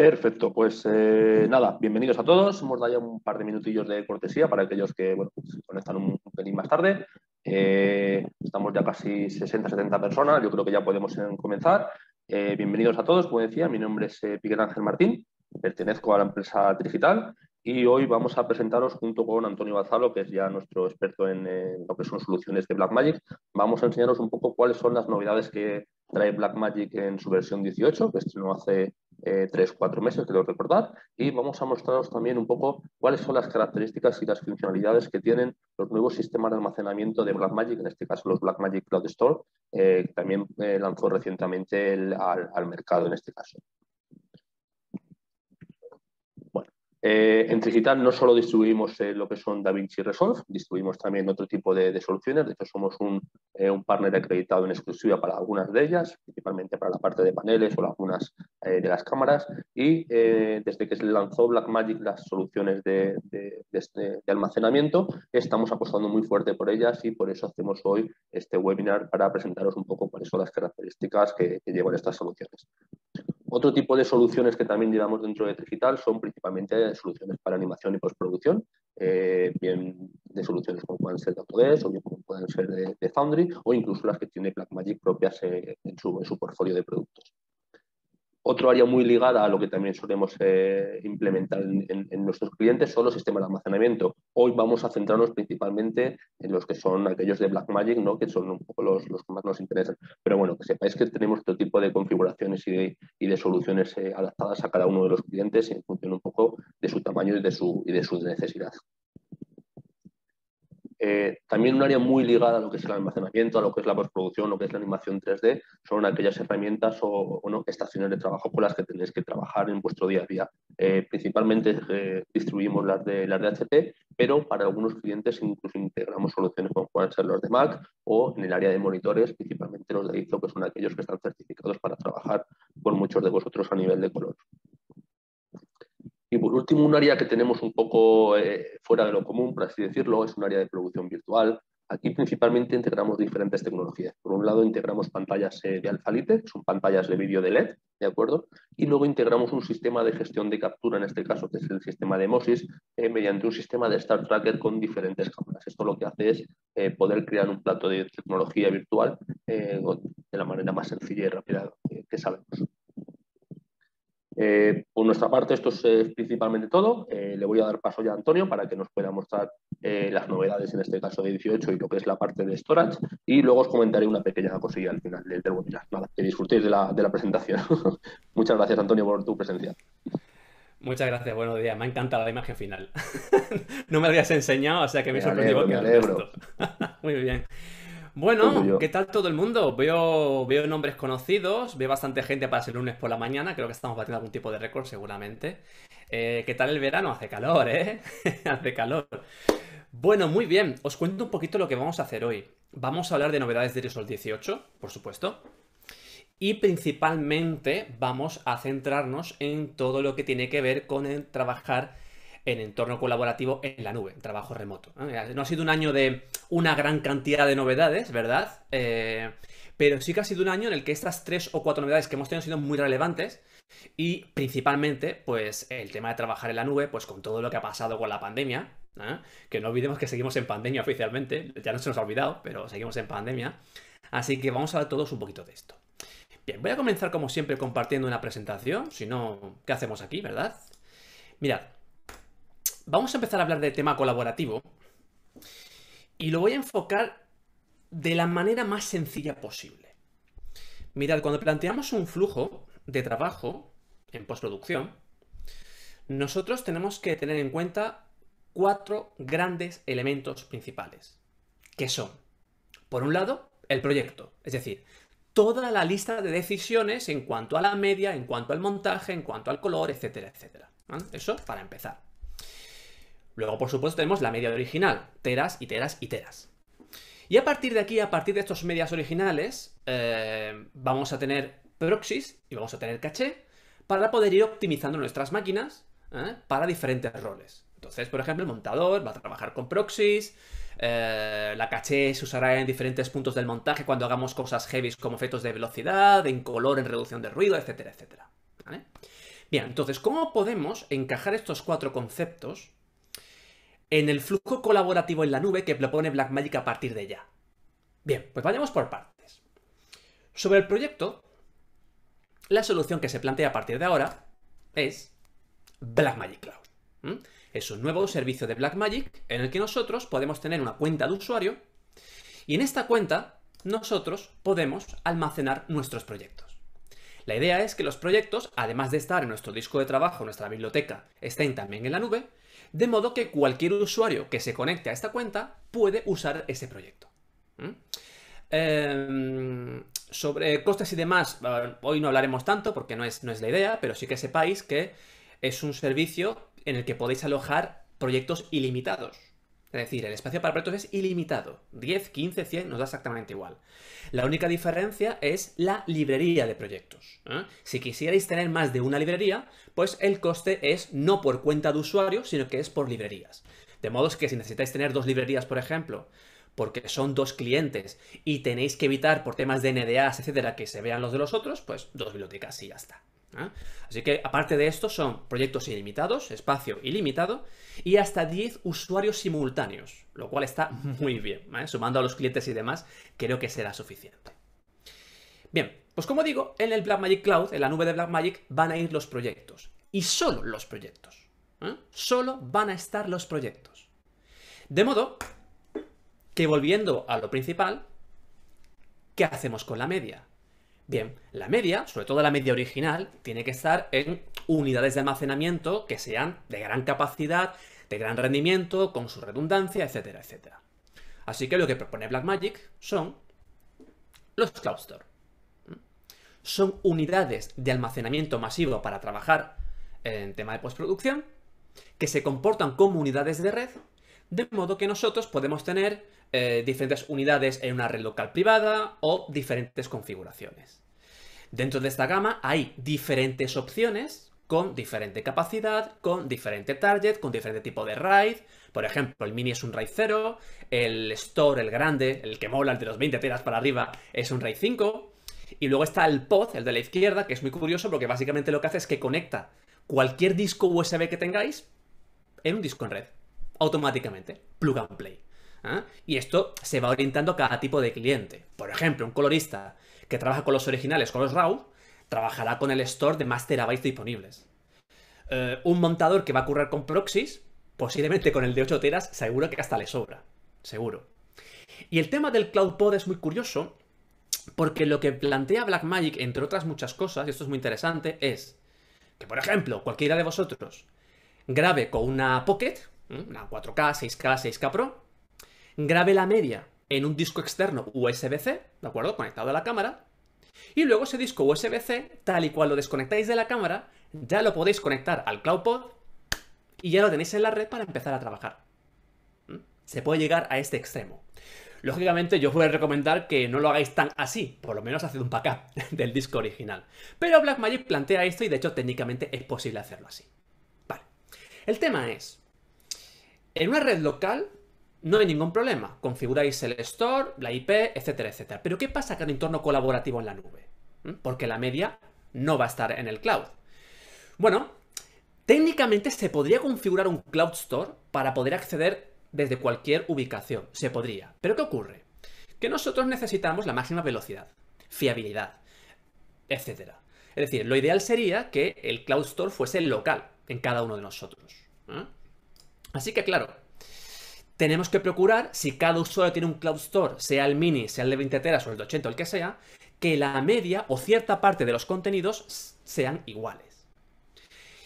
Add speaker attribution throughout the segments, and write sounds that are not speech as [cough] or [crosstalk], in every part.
Speaker 1: Perfecto, pues eh, nada, bienvenidos a todos. Hemos dado ya un par de minutillos de cortesía para aquellos que se pues, conectan un, pelín más tarde. Eh, estamos ya casi 60-70 personas, yo creo que ya podemos comenzar. Eh, bienvenidos a todos, como decía, mi nombre es Piquet Ángel Martín, pertenezco a la empresa Digital y hoy vamos a presentaros junto con Antonio Bazalo, que es ya nuestro experto en, en lo que son soluciones de Blackmagic. Vamos a enseñaros un poco cuáles son las novedades que, trae Blackmagic en su versión 18, que estrenó hace eh, tres 3-4 meses, lo recordar, y vamos a mostraros también un poco cuáles son las características y las funcionalidades que tienen los nuevos sistemas de almacenamiento de Blackmagic, en este caso los Blackmagic Cloud Store, eh, que también eh, lanzó recientemente al mercado en este caso. Eh, en Trigital no solo distribuimos eh, lo que son DaVinci Resolve, distribuimos también otro tipo de, soluciones. De hecho, somos eh, un, partner acreditado en exclusiva para algunas de ellas, principalmente para la parte de paneles o algunas de las cámaras. Y desde que se lanzó Blackmagic las soluciones este, de, almacenamiento, estamos apostando muy fuerte por ellas y por eso hacemos hoy este webinar para presentaros un poco cuáles son las características que llevan estas soluciones. Otro tipo de soluciones que también llevamos dentro de Digital son principalmente soluciones para animación y postproducción, eh, bien de soluciones como pueden ser de Autodesk o bien como pueden ser de, Foundry o incluso las que tiene Blackmagic propias eh, en, su, en, su, portfolio de productos. Otro área muy ligada a lo que también solemos eh, implementar en, nuestros clientes son los sistemas de almacenamiento. Hoy vamos a centrarnos principalmente en los que son aquellos de Blackmagic, ¿no? que son un poco los, que más nos interesan. Pero bueno, que sepáis que tenemos todo tipo de configuraciones y de, soluciones eh, adaptadas a cada uno de los clientes en función un poco de su tamaño y de su, y de su necesidad. Eh, también un área muy ligada a lo que es el almacenamiento, a lo que es la postproducción, lo que es la animación 3D, son aquellas herramientas o, no, estaciones de trabajo con las que tenéis que trabajar en vuestro día a día. Eh, principalmente eh, distribuimos las de, las de pero para algunos clientes incluso integramos soluciones como pueden ser los de Mac o en el área de monitores, principalmente los de ISO, que son aquellos que están certificados para trabajar con muchos de vosotros a nivel de color. Y por último, un área que tenemos un poco eh, fuera de lo común, por así decirlo, es un área de producción virtual. Aquí principalmente integramos diferentes tecnologías. Por un lado, integramos pantallas eh, de alfalite, que son pantallas de vídeo de LED, ¿de acuerdo? Y luego integramos un sistema de gestión de captura, en este caso, que es el sistema de MOSIS, eh, mediante un sistema de Star Tracker con diferentes cámaras. Esto lo que hace es poder crear un plato de tecnología virtual de la manera más sencilla y rápida que sabemos. Eh, por nuestra parte, esto es eh, principalmente todo. Eh, le voy a dar paso ya a Antonio para que nos pueda mostrar las novedades, en este caso de 18 y lo que es la parte de storage. Y luego os comentaré una pequeña cosilla al final del, webinar. Nada, que disfrutéis de la, presentación. [laughs] Muchas gracias, Antonio, por tu presencia.
Speaker 2: Muchas gracias, buenos días. Me ha encantado la imagen final. [laughs] no me habías enseñado, o sea que me, sorprendió. [laughs] Muy bien. Bueno, pues ¿qué tal todo el mundo? Veo, veo nombres conocidos, veo bastante gente para ser lunes por la mañana, creo que estamos batiendo algún tipo de récord seguramente. Eh, ¿Qué tal el verano? Hace calor, ¿eh? [laughs] Hace calor. Bueno, muy bien, os cuento un poquito lo que vamos a hacer hoy. Vamos a hablar de novedades de Resolve 18, por supuesto. Y principalmente vamos a centrarnos en todo lo que tiene que ver con el trabajar en entorno colaborativo en la nube, en trabajo remoto. No ha sido un año de una gran cantidad de novedades, ¿verdad? Eh, pero sí que ha sido un año en el que estas tres o cuatro novedades que hemos tenido han sido muy relevantes y principalmente, pues, el tema de trabajar en la nube, pues con todo lo que ha pasado con la pandemia, que no olvidemos que seguimos en pandemia oficialmente, ya no se nos ha olvidado, pero seguimos en pandemia. Así que vamos a hablar todos un poquito de esto. Bien, voy a comenzar como siempre compartiendo una presentación, si no, ¿qué hacemos aquí, verdad? Mirad, vamos a empezar a hablar de tema colaborativo y lo voy a enfocar de la manera más sencilla posible. Mirad, cuando planteamos un flujo de trabajo en postproducción, nosotros tenemos que tener en cuenta cuatro grandes elementos principales, que son, por un lado, el proyecto, es decir, toda la lista de decisiones en cuanto a la media, en cuanto al montaje, en cuanto al color, etcétera, etcétera. Eso para empezar. Luego, por supuesto, tenemos la media original, teras y teras y teras. Y a partir de aquí, a partir de estos medias originales, eh, vamos a tener proxies y vamos a tener caché para poder ir optimizando nuestras máquinas ¿eh? para diferentes roles. Entonces, por ejemplo, el montador va a trabajar con proxies, eh, la caché se usará en diferentes puntos del montaje cuando hagamos cosas heavy como efectos de velocidad, en color, en reducción de ruido, etcétera, etcétera. Bien, entonces, ¿cómo podemos encajar estos cuatro conceptos en el flujo colaborativo en la nube que propone Blackmagic a partir de ya. Bien, pues vayamos por partes. Sobre el proyecto, la solución que se plantea a partir de ahora es Blackmagic Cloud. Es un nuevo servicio de Blackmagic en el que nosotros podemos tener una cuenta de usuario y en esta cuenta nosotros podemos almacenar nuestros proyectos. La idea es que los proyectos, además de estar en nuestro disco de trabajo, nuestra biblioteca, estén también en la nube de modo que cualquier usuario que se conecte a esta cuenta puede usar ese proyecto. ¿Mm? Em, sobre costes y demás, eh, hoy no hablaremos tanto porque no es, no es la idea, pero sí que sepáis que es un servicio en el que podéis alojar proyectos ilimitados. Es decir, el espacio para proyectos es ilimitado. 10, 15, 100 nos da exactamente igual. La única diferencia es la librería de proyectos. ¿eh? Si quisierais tener más de una librería, pues el coste es no por cuenta de usuario, sino que es por librerías. De modo que si necesitáis tener dos librerías, por ejemplo, porque son dos clientes y tenéis que evitar por temas de NDAs, etcétera, que se vean los de los otros, pues dos bibliotecas y ya está. ¿Ah? Así que aparte de esto son proyectos ilimitados, espacio ilimitado y hasta 10 usuarios simultáneos, lo cual está muy bien. Sumando a los clientes y demás, creo que será suficiente. Bien, pues como digo, en el Blackmagic Cloud, en la nube de Blackmagic, van a ir los proyectos. Y solo los proyectos. ¿eh? Solo van a estar los proyectos. De modo que volviendo a lo principal, ¿qué hacemos con la media? Bien, la media, sobre todo la media original, tiene que estar en unidades de almacenamiento que sean de gran capacidad, de gran rendimiento, con su redundancia, etcétera, etcétera. Así que lo que propone Blackmagic son los Cloud Store. Son unidades de almacenamiento masivo para trabajar en tema de postproducción que se comportan como unidades de red, de modo que nosotros podemos tener eh, diferentes unidades en una red local privada o diferentes configuraciones. Dentro de esta gama hay diferentes opciones con diferente capacidad, con diferente target, con diferente tipo de RAID. Por ejemplo, el mini es un RAID 0, el store, el grande, el que mola, el de los 20 teras para arriba, es un RAID 5. Y luego está el pod, el de la izquierda, que es muy curioso porque básicamente lo que hace es que conecta cualquier disco USB que tengáis en un disco en red, automáticamente, plug and play. ¿Ah? Y esto se va orientando a cada tipo de cliente. Por ejemplo, un colorista que trabaja con los originales, con los RAW, trabajará con el store de más terabytes disponibles. Eh, un montador que va a currar con proxies, posiblemente con el de 8 teras, seguro que hasta le sobra. Seguro. Y el tema del Cloud Pod es muy curioso, porque lo que plantea Blackmagic, entre otras muchas cosas, y esto es muy interesante, es que, por ejemplo, cualquiera de vosotros grabe con una Pocket, una 4K, 6K, 6K Pro, grabe la media en un disco externo USB-C, ¿de acuerdo? Conectado a la cámara. Y luego ese disco USB-C, tal y cual lo desconectáis de la cámara, ya lo podéis conectar al CloudPod y ya lo tenéis en la red para empezar a trabajar. ¿Mm? Se puede llegar a este extremo. Lógicamente, yo os voy a recomendar que no lo hagáis tan así, por lo menos haced un backup [laughs] del disco original. Pero Blackmagic plantea esto y de hecho técnicamente es posible hacerlo así. Vale. El tema es, en una red local no hay ningún problema. Configuráis el store, la IP, etcétera, etcétera. Pero ¿qué pasa con el entorno colaborativo en la nube? ¿Mm? Porque la media no va a estar en el cloud. Bueno, técnicamente se podría configurar un cloud store para poder acceder desde cualquier ubicación. Se podría. Pero ¿qué ocurre? Que nosotros necesitamos la máxima velocidad, fiabilidad, etcétera. Es decir, lo ideal sería que el cloud store fuese local en cada uno de nosotros. ¿eh? Así que claro, tenemos que procurar, si cada usuario tiene un cloud store, sea el mini, sea el de 20 teras o el de 80 o el que sea, que la media o cierta parte de los contenidos sean iguales.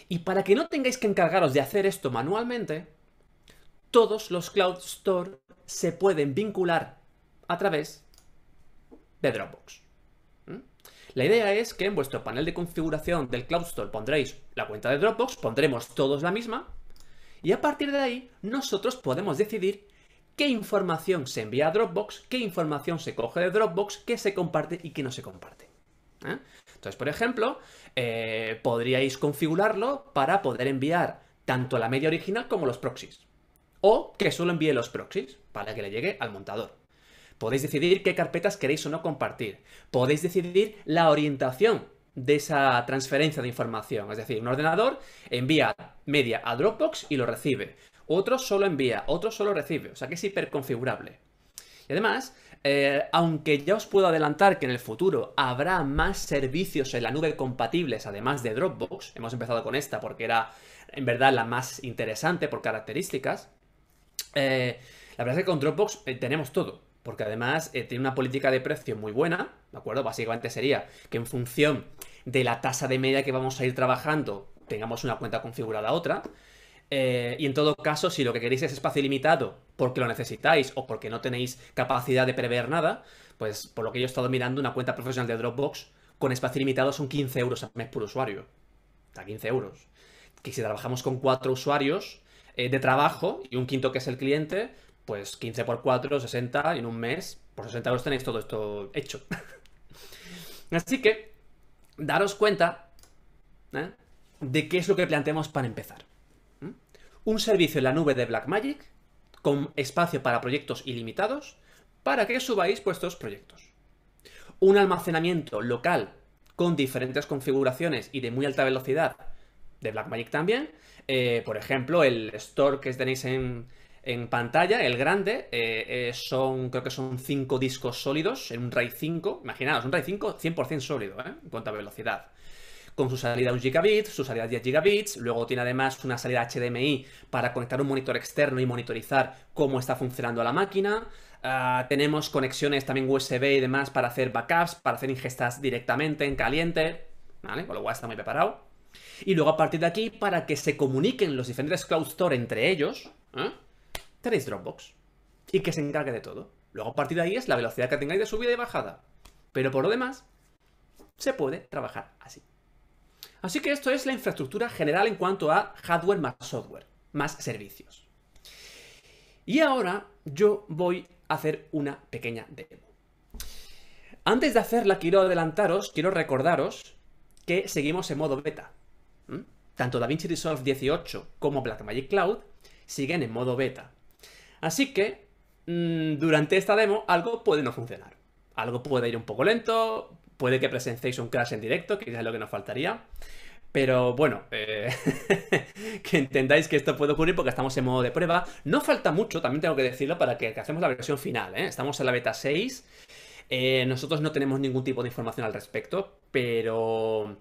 Speaker 2: Y para que no tengáis que encargaros de hacer esto manualmente, todos los cloud store se pueden vincular a través de Dropbox. ¿Mm? La idea es que en vuestro panel de configuración del Cloud Store pondréis la cuenta de Dropbox, pondremos todos la misma, y a partir de ahí, nosotros podemos decidir qué información se envía a Dropbox, qué información se coge de Dropbox, qué se comparte y qué no se comparte. ¿eh? Entonces, por ejemplo, eh, podríais configurarlo para poder enviar tanto la media original como los proxies. O que solo envíe los proxies para que le llegue al montador. Podéis decidir qué carpetas queréis o no compartir. Podéis decidir la orientación de esa transferencia de información. Es decir, un ordenador envía media a Dropbox y lo recibe. Otro solo envía, otro solo recibe. O sea que es hiperconfigurable. Y además, eh, aunque ya os puedo adelantar que en el futuro habrá más servicios en la nube compatibles, además de Dropbox, hemos empezado con esta porque era en verdad la más interesante por características, eh, la verdad es que con Dropbox eh, tenemos todo. Porque además tiene una política de precio muy buena, ¿de acuerdo? Básicamente sería que en función de la tasa de media que vamos a ir trabajando, tengamos una cuenta configurada a otra. Eh, y en todo caso, si lo que queréis es espacio limitado porque lo necesitáis o porque no tenéis capacidad de prever nada, pues por lo que yo he estado mirando, una cuenta profesional de Dropbox con espacio limitado son 15 euros al mes por usuario. Está 15 euros. Que si trabajamos con cuatro usuarios eh, de trabajo y un quinto que es el cliente, pues 15 por 4, 60 en un mes. Por 60 euros tenéis todo esto hecho. [laughs] Así que daros cuenta ¿eh? de qué es lo que planteamos para empezar. Un servicio en la nube de Blackmagic con espacio para proyectos ilimitados para que subáis puestos proyectos. Un almacenamiento local con diferentes configuraciones y de muy alta velocidad de Blackmagic también. Eh, por ejemplo, el store que tenéis en, en pantalla, el grande, eh, eh, son, creo que son 5 discos sólidos en un RAID 5. Imaginaos, un RAID 5 100% sólido, ¿eh? En cuanto a velocidad. Con su salida 1 gigabit, su salida 10 gigabits, luego tiene además una salida HDMI para conectar un monitor externo y monitorizar cómo está funcionando la máquina. Ah, tenemos conexiones también USB y demás para hacer backups, para hacer ingestas directamente en caliente. ¿Vale? Con lo cual está muy preparado. Y luego a partir de aquí, para que se comuniquen los diferentes cloud store entre ellos, ¿eh? tenéis Dropbox y que se encargue de todo. Luego a partir de ahí es la velocidad que tengáis de subida y bajada. Pero por lo demás, se puede trabajar así. Así que esto es la infraestructura general en cuanto a hardware más software, más servicios. Y ahora yo voy a hacer una pequeña demo. Antes de hacerla quiero adelantaros, quiero recordaros que seguimos en modo beta. ¿Mm? Tanto DaVinci Resolve 18 como Blackmagic Cloud siguen en modo beta. Así que mm, durante esta demo algo puede no funcionar. Algo puede ir un poco lento, puede que presenciéis un crash en directo, que es lo que nos faltaría. Pero bueno, eh, [laughs] que entendáis que esto puede ocurrir porque estamos en modo de prueba. No falta mucho, también tengo que decirlo, para que, hacemos la versión final. ¿eh? Estamos en la beta 6. Eh, nosotros no tenemos ningún tipo de información al respecto, pero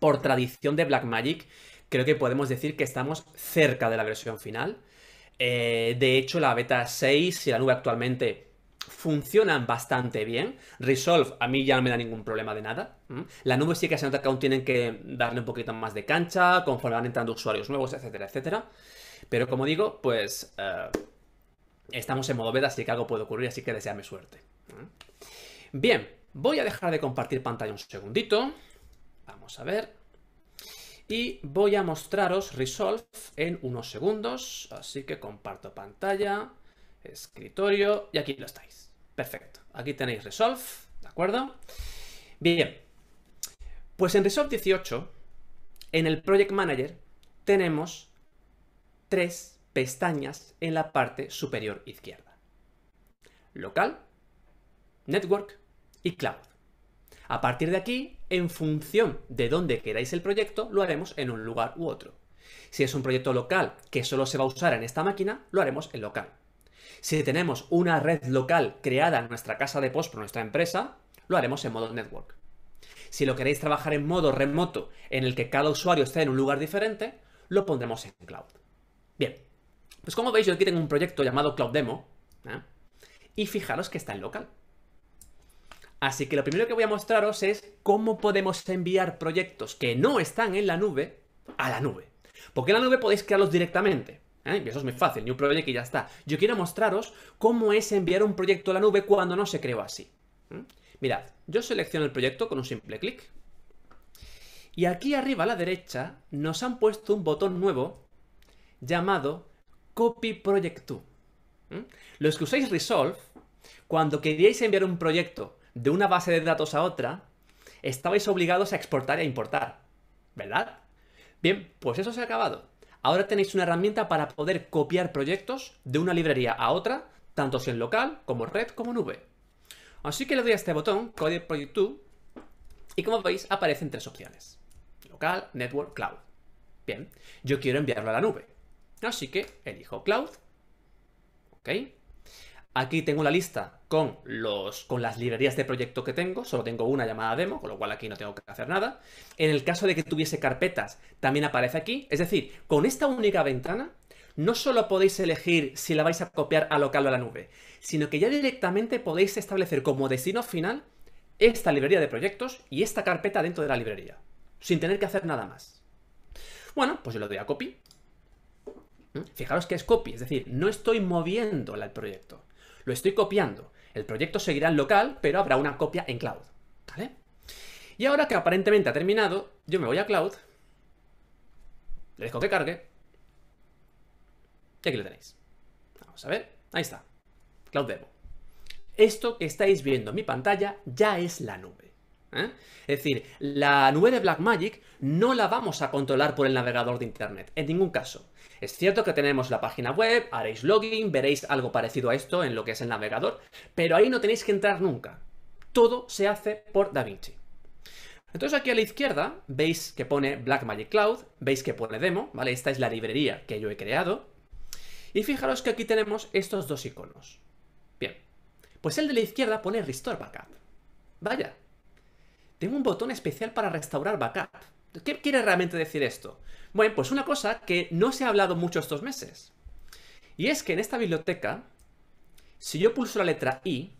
Speaker 2: por tradición de Blackmagic, creo que podemos decir que estamos cerca de la versión final. Eh, de hecho, la beta 6 y la nube actualmente funcionan bastante bien. Resolve a mí ya no me da ningún problema de nada. La nube sí que se nota que aún tienen que darle un poquito más de cancha, conforme van entrando usuarios nuevos, etcétera, etcétera. Pero como digo, pues eh, estamos en modo beta, así que algo puede ocurrir, así que deseame suerte. Bien, voy a dejar de compartir pantalla un segundito. Vamos a ver y voy a mostraros Resolve en unos segundos, así que comparto pantalla, escritorio y aquí lo estáis. Perfecto, aquí tenéis Resolve, ¿de acuerdo? Bien, pues en Resolve 18, en el Project Manager, tenemos tres pestañas en la parte superior izquierda. Local, Network y Cloud. A partir de aquí en función de dónde queráis el proyecto, lo haremos en un lugar u otro. Si es un proyecto local que solo se va a usar en esta máquina, lo haremos en local. Si tenemos una red local creada en nuestra casa de post por nuestra empresa, lo haremos en modo network. Si lo queréis trabajar en modo remoto, en el que cada usuario esté en un lugar diferente, lo pondremos en cloud. Bien, pues como veis yo aquí tengo un proyecto llamado Cloud Demo, ¿eh? y fijaros que está en local. Así que lo primero que voy a mostraros es cómo podemos enviar proyectos que no están en la nube a la nube. Porque en la nube podéis crearlos directamente. ¿eh? eso es muy fácil, un proyecto y ya está. Yo quiero mostraros cómo es enviar un proyecto a la nube cuando no se creó así. ¿eh? Mirad, yo selecciono el proyecto con un simple clic. Y aquí arriba a la derecha nos han puesto un botón nuevo llamado Copy Project To. ¿eh? Los que usáis Resolve, cuando queríais enviar un proyecto de una base de datos a otra, estabais obligados a exportar e importar, ¿verdad? Bien, pues eso se ha acabado. Ahora tenéis una herramienta para poder copiar proyectos de una librería a otra, tanto si en local, como red, como nube. Así que le doy a este botón, Code Project 2, y como veis aparecen tres opciones. Local, Network, Cloud. Bien, yo quiero enviarlo a la nube. Así que elijo Cloud. ¿Ok? Aquí tengo la lista con, las librerías de proyecto que tengo, solo tengo una llamada demo, con lo cual aquí no tengo que hacer nada. En el caso de que tuviese carpetas, también aparece aquí. Es decir, con esta única ventana, no solo podéis elegir si la vais a copiar a local o a la nube, sino que ya directamente podéis establecer como destino final esta librería de proyectos y esta carpeta dentro de la librería, sin tener que hacer nada más. Bueno, pues yo lo doy a copy. ¿Mm? Fijaros que es copy, es decir, no estoy moviéndola el proyecto. Lo estoy copiando. El proyecto seguirá en local, pero habrá una copia en cloud. ¿Vale? Y ahora que aparentemente ha terminado, yo me voy a cloud, le dejo que cargue, y aquí lo tenéis. Vamos a ver, ahí está, Cloud Demo. Esto que estáis viendo en mi pantalla ya es la nube. ¿eh? Es decir, la nube de Blackmagic no la vamos a controlar por el navegador de Internet, en ningún caso. Es cierto que tenemos la página web, haréis login, veréis algo parecido a esto en lo que es el navegador, pero ahí no tenéis que entrar nunca. Todo se hace por DaVinci. Entonces aquí a la izquierda veis que pone Blackmagic Cloud, veis que pone demo, ¿vale? Esta es la librería que yo he creado. Y fijaros que aquí tenemos estos dos iconos. Bien, pues el de la izquierda pone Restore Backup. Vaya, tengo un botón especial para restaurar backup. ¿Qué quiere realmente decir esto? Bueno, pues una cosa que no se ha hablado mucho estos meses. Y es que en esta biblioteca, si yo pulso la letra I,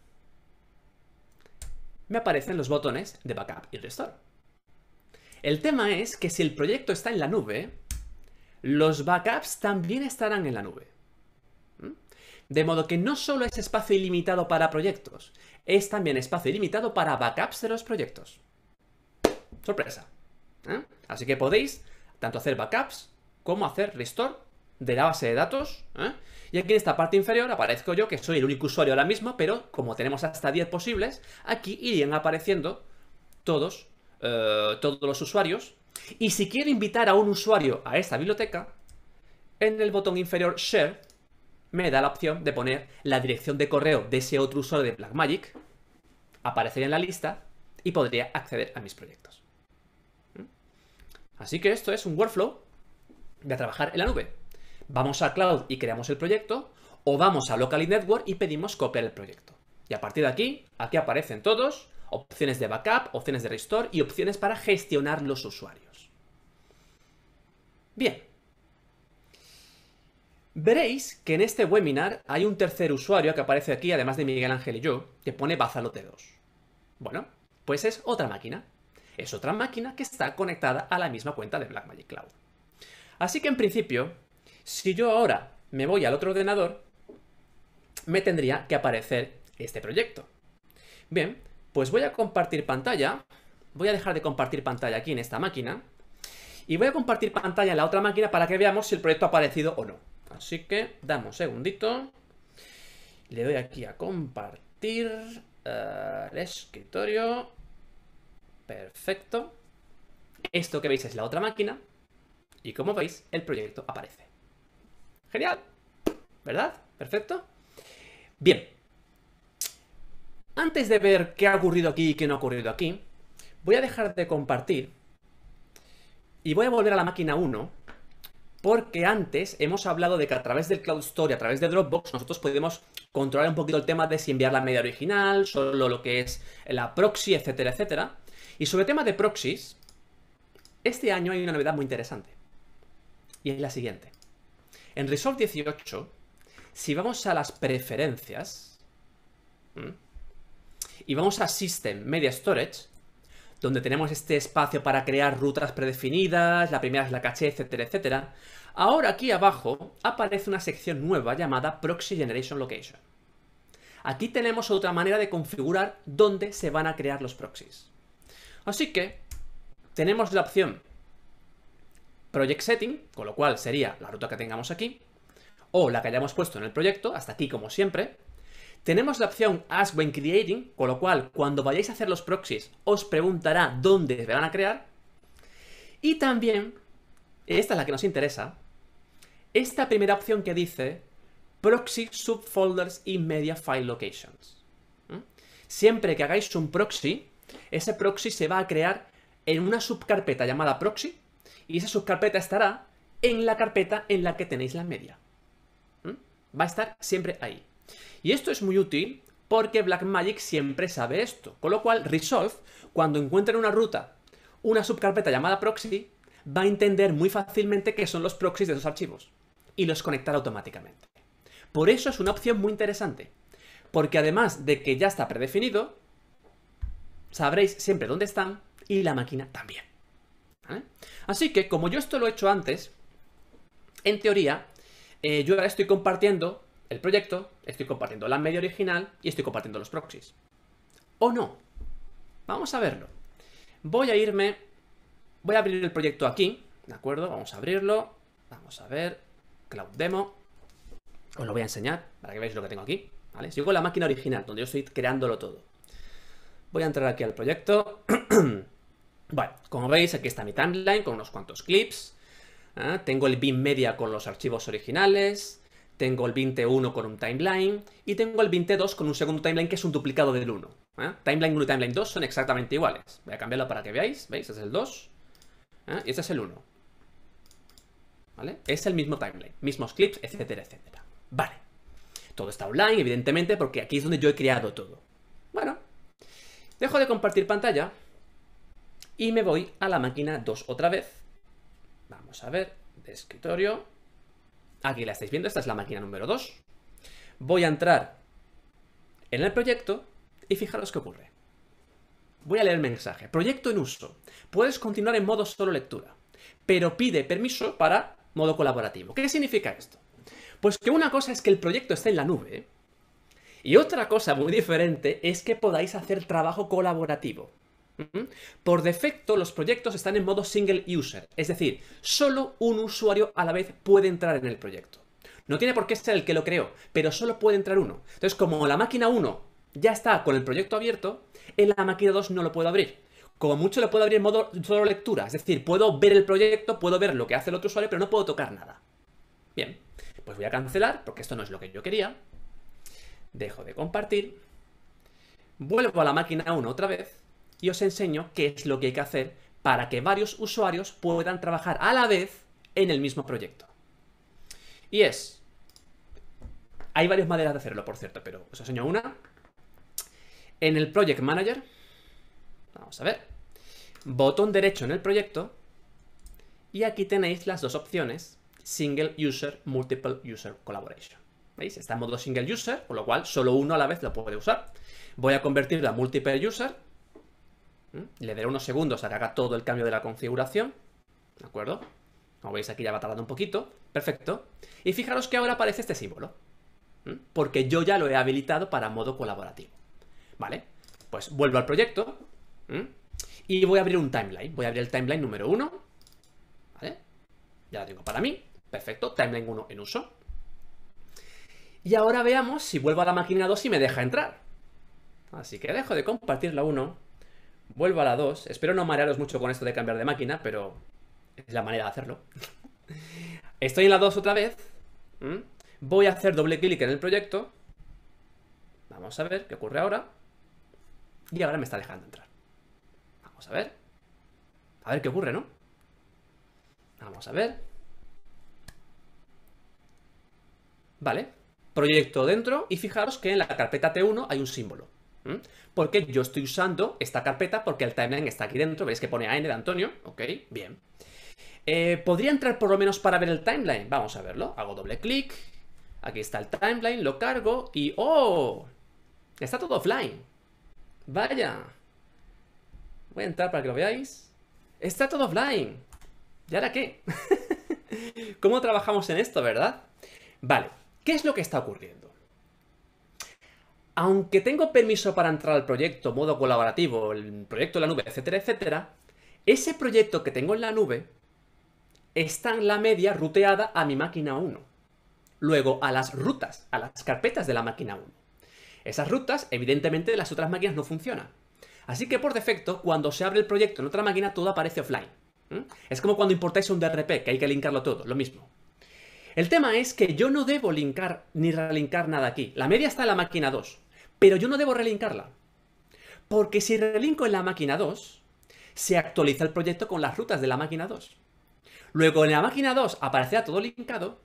Speaker 2: me aparecen los botones de backup y restore. El tema es que si el proyecto está en la nube, los backups también estarán en la nube. ¿Mm? De modo que no solo es espacio ilimitado para proyectos, es también espacio ilimitado para backups de los proyectos. Sorpresa. ¿eh? Así que podéis tanto hacer backups como hacer restore de la base de datos. ¿eh? Y aquí en esta parte inferior aparezco yo, que soy el único usuario ahora mismo, pero como tenemos hasta 10 posibles, aquí irían apareciendo todos, eh, todos los usuarios. Y si quiero invitar a un usuario a esta biblioteca, en el botón inferior Share me da la opción de poner la dirección de correo de ese otro usuario de Blackmagic, aparecería en la lista y podría acceder a mis proyectos. Así que esto es un workflow de trabajar en la nube. Vamos a Cloud y creamos el proyecto, o vamos a Local Network y pedimos copiar el proyecto. Y a partir de aquí, aquí aparecen todos, opciones de backup, opciones de restore y opciones para gestionar los usuarios. Bien. Veréis que en este webinar hay un tercer usuario que aparece aquí, además de Miguel Ángel y yo, que pone Bazalote 2. Bueno, pues es otra máquina es otra máquina que está conectada a la misma cuenta de Blackmagic Cloud. Así que en principio, si yo ahora me voy al otro ordenador, me tendría que aparecer este proyecto. Bien, pues voy a compartir pantalla, voy a dejar de compartir pantalla aquí en esta máquina, y voy a compartir pantalla en la otra máquina para que veamos si el proyecto ha aparecido o no. Así que, damos un segundito, le doy aquí a compartir, eh, el escritorio, Perfecto. Esto que veis es la otra máquina. Y como veis, el proyecto aparece. Genial. ¿Verdad? Perfecto. Bien. Antes de ver qué ha ocurrido aquí y qué no ha ocurrido aquí, voy a dejar de compartir y voy a volver a la máquina 1 porque antes hemos hablado de que a través del Cloud Store a través de Dropbox nosotros podemos controlar un poquito el tema de si enviar la media original, solo lo que es la proxy, etcétera, etcétera. Y sobre tema de proxies, este año hay una novedad muy interesante. Y es la siguiente. En Resolve 18, si vamos a las preferencias y vamos a System Media Storage, donde tenemos este espacio para crear rutas predefinidas, la primera es la caché, etcétera, etcétera, ahora aquí abajo aparece una sección nueva llamada Proxy Generation Location. Aquí tenemos otra manera de configurar dónde se van a crear los proxies. Así que tenemos la opción Project Setting, con lo cual sería la ruta que tengamos aquí, o la que hayamos puesto en el proyecto, hasta aquí como siempre. Tenemos la opción Ask When Creating, con lo cual cuando vayáis a hacer los proxies os preguntará dónde se van a crear. Y también, esta es la que nos interesa, esta primera opción que dice Proxy Subfolders y Media File Locations. ¿Mm? Siempre que hagáis un proxy, ese proxy se va a crear en una subcarpeta llamada proxy y esa subcarpeta estará en la carpeta en la que tenéis la media. ¿Mm? Va a estar siempre ahí. Y esto es muy útil porque Blackmagic siempre sabe esto. Con lo cual, Resolve, cuando encuentra en una ruta una subcarpeta llamada proxy, va a entender muy fácilmente que son los proxies de esos archivos y los conectar automáticamente. Por eso es una opción muy interesante, porque además de que ya está predefinido, sabréis siempre dónde están y la máquina también. Así que, como yo esto lo he hecho antes, en teoría, eh, yo ahora estoy compartiendo el proyecto, estoy compartiendo la media original y estoy compartiendo los proxies. ¿O no? Vamos a verlo. Voy a irme, voy a abrir el proyecto aquí, ¿de acuerdo? Vamos a abrirlo, vamos a ver, Cloud Demo, os lo voy a enseñar para que veáis lo que tengo aquí, ¿vale? Sigo la máquina original, donde yo estoy creándolo todo. Voy a entrar aquí al proyecto. Bueno, [clears throat] como veis, aquí está mi timeline con unos cuantos clips. Ah, tengo el bin media con los archivos originales. Tengo el 21 con un timeline. Y tengo el 22 con un segundo timeline que es un duplicado del 1. Ah, timeline 1 y timeline 2 son exactamente iguales. Voy a cambiarlo para que veáis. ¿Veis? Este es el 2. ¿eh? Y este es el 1. ¿Vale? Es el mismo timeline, mismos clips, etcétera, etcétera. Vale. Todo está online, evidentemente, porque aquí es donde yo he creado todo. Bueno, Dejo de compartir pantalla y me voy a la máquina 2 otra vez. Vamos a ver, de escritorio. Aquí la estáis viendo, esta es la máquina número 2. Voy a entrar en el proyecto y fijaros qué ocurre. Voy a leer el mensaje. Proyecto en uso. Puedes continuar en modo solo lectura, pero pide permiso para modo colaborativo. ¿Qué significa esto? Pues que una cosa es que el proyecto esté en la nube, y otra cosa muy diferente es que podáis hacer trabajo colaborativo. Por defecto, los proyectos están en modo single user, es decir, solo un usuario a la vez puede entrar en el proyecto. No tiene por qué ser el que lo creó, pero solo puede entrar uno. Entonces, como la máquina 1 ya está con el proyecto abierto, en la máquina 2 no lo puedo abrir. Como mucho lo puedo abrir en modo solo lectura, es decir, puedo ver el proyecto, puedo ver lo que hace el otro usuario, pero no puedo tocar nada. Bien, pues voy a cancelar, porque esto no es lo que yo quería dejo de compartir, vuelvo a la máquina 1 otra vez y os enseño qué es lo que hay que hacer para que varios usuarios puedan trabajar a la vez en el mismo proyecto. Y es... Hay varias maneras de hacerlo, por cierto, pero os enseño una. En el Project Manager, vamos a ver, botón derecho en el proyecto y aquí tenéis las dos opciones, Single User, Multiple User Collaboration. ¿Veis? Está en modo single user, con lo cual solo uno a la vez lo puede usar. Voy a convertirlo a multiple user. ¿Mm? Le daré unos segundos a que haga todo el cambio de la configuración. ¿De acuerdo? Como veis aquí ya va tardando un poquito. Perfecto. Y fijaros que ahora aparece este símbolo. ¿Mm? Porque yo ya lo he habilitado para modo colaborativo. ¿Vale? Pues vuelvo al proyecto. ¿Mm? Y voy a abrir un timeline. Voy a abrir el timeline número 1. ¿Vale? Ya lo tengo para mí. Perfecto. Timeline 1 en uso. Y ahora veamos si vuelvo a la máquina 2 y me deja entrar. Así que dejo de compartir la 1, vuelvo a la 2. Espero no marearos mucho con esto de cambiar de máquina, pero es la manera de hacerlo. [laughs] Estoy en la 2 otra vez. ¿Mm? Voy a hacer doble clic en el proyecto. Vamos a ver qué ocurre ahora. Y ahora me está dejando entrar. Vamos a ver. A ver qué ocurre, ¿no? Vamos a ver. Vale, proyecto dentro y fijaros que en la carpeta T1 hay un símbolo. Porque yo estoy usando esta carpeta porque el timeline está aquí dentro. Veis que pone AN de Antonio. Ok, bien. Eh, ¿Podría entrar por lo menos para ver el timeline? Vamos a verlo. Hago doble clic. Aquí está el timeline, lo cargo y ¡oh! Está todo offline. Vaya. Voy a entrar para que lo veáis. Está todo offline. ¿Y ahora qué? [laughs] ¿Cómo trabajamos en esto, verdad? Vale. ¿Qué es lo que está ocurriendo? Aunque tengo permiso para entrar al proyecto modo colaborativo, el proyecto en la nube, etcétera, etcétera, ese proyecto que tengo en la nube está en la media ruteada a mi máquina 1. Luego a las rutas, a las carpetas de la máquina 1. Esas rutas, evidentemente, de las otras máquinas no funcionan. Así que por defecto, cuando se abre el proyecto en otra máquina, todo aparece offline. Es como cuando importáis un DRP, que hay que linkarlo todo, lo mismo. El tema es que yo no debo linkar ni relinkar nada aquí. La media está en la máquina 2, pero yo no debo relincarla. Porque si relinco en la máquina 2, se actualiza el proyecto con las rutas de la máquina 2. Luego en la máquina 2 aparecerá todo linkado,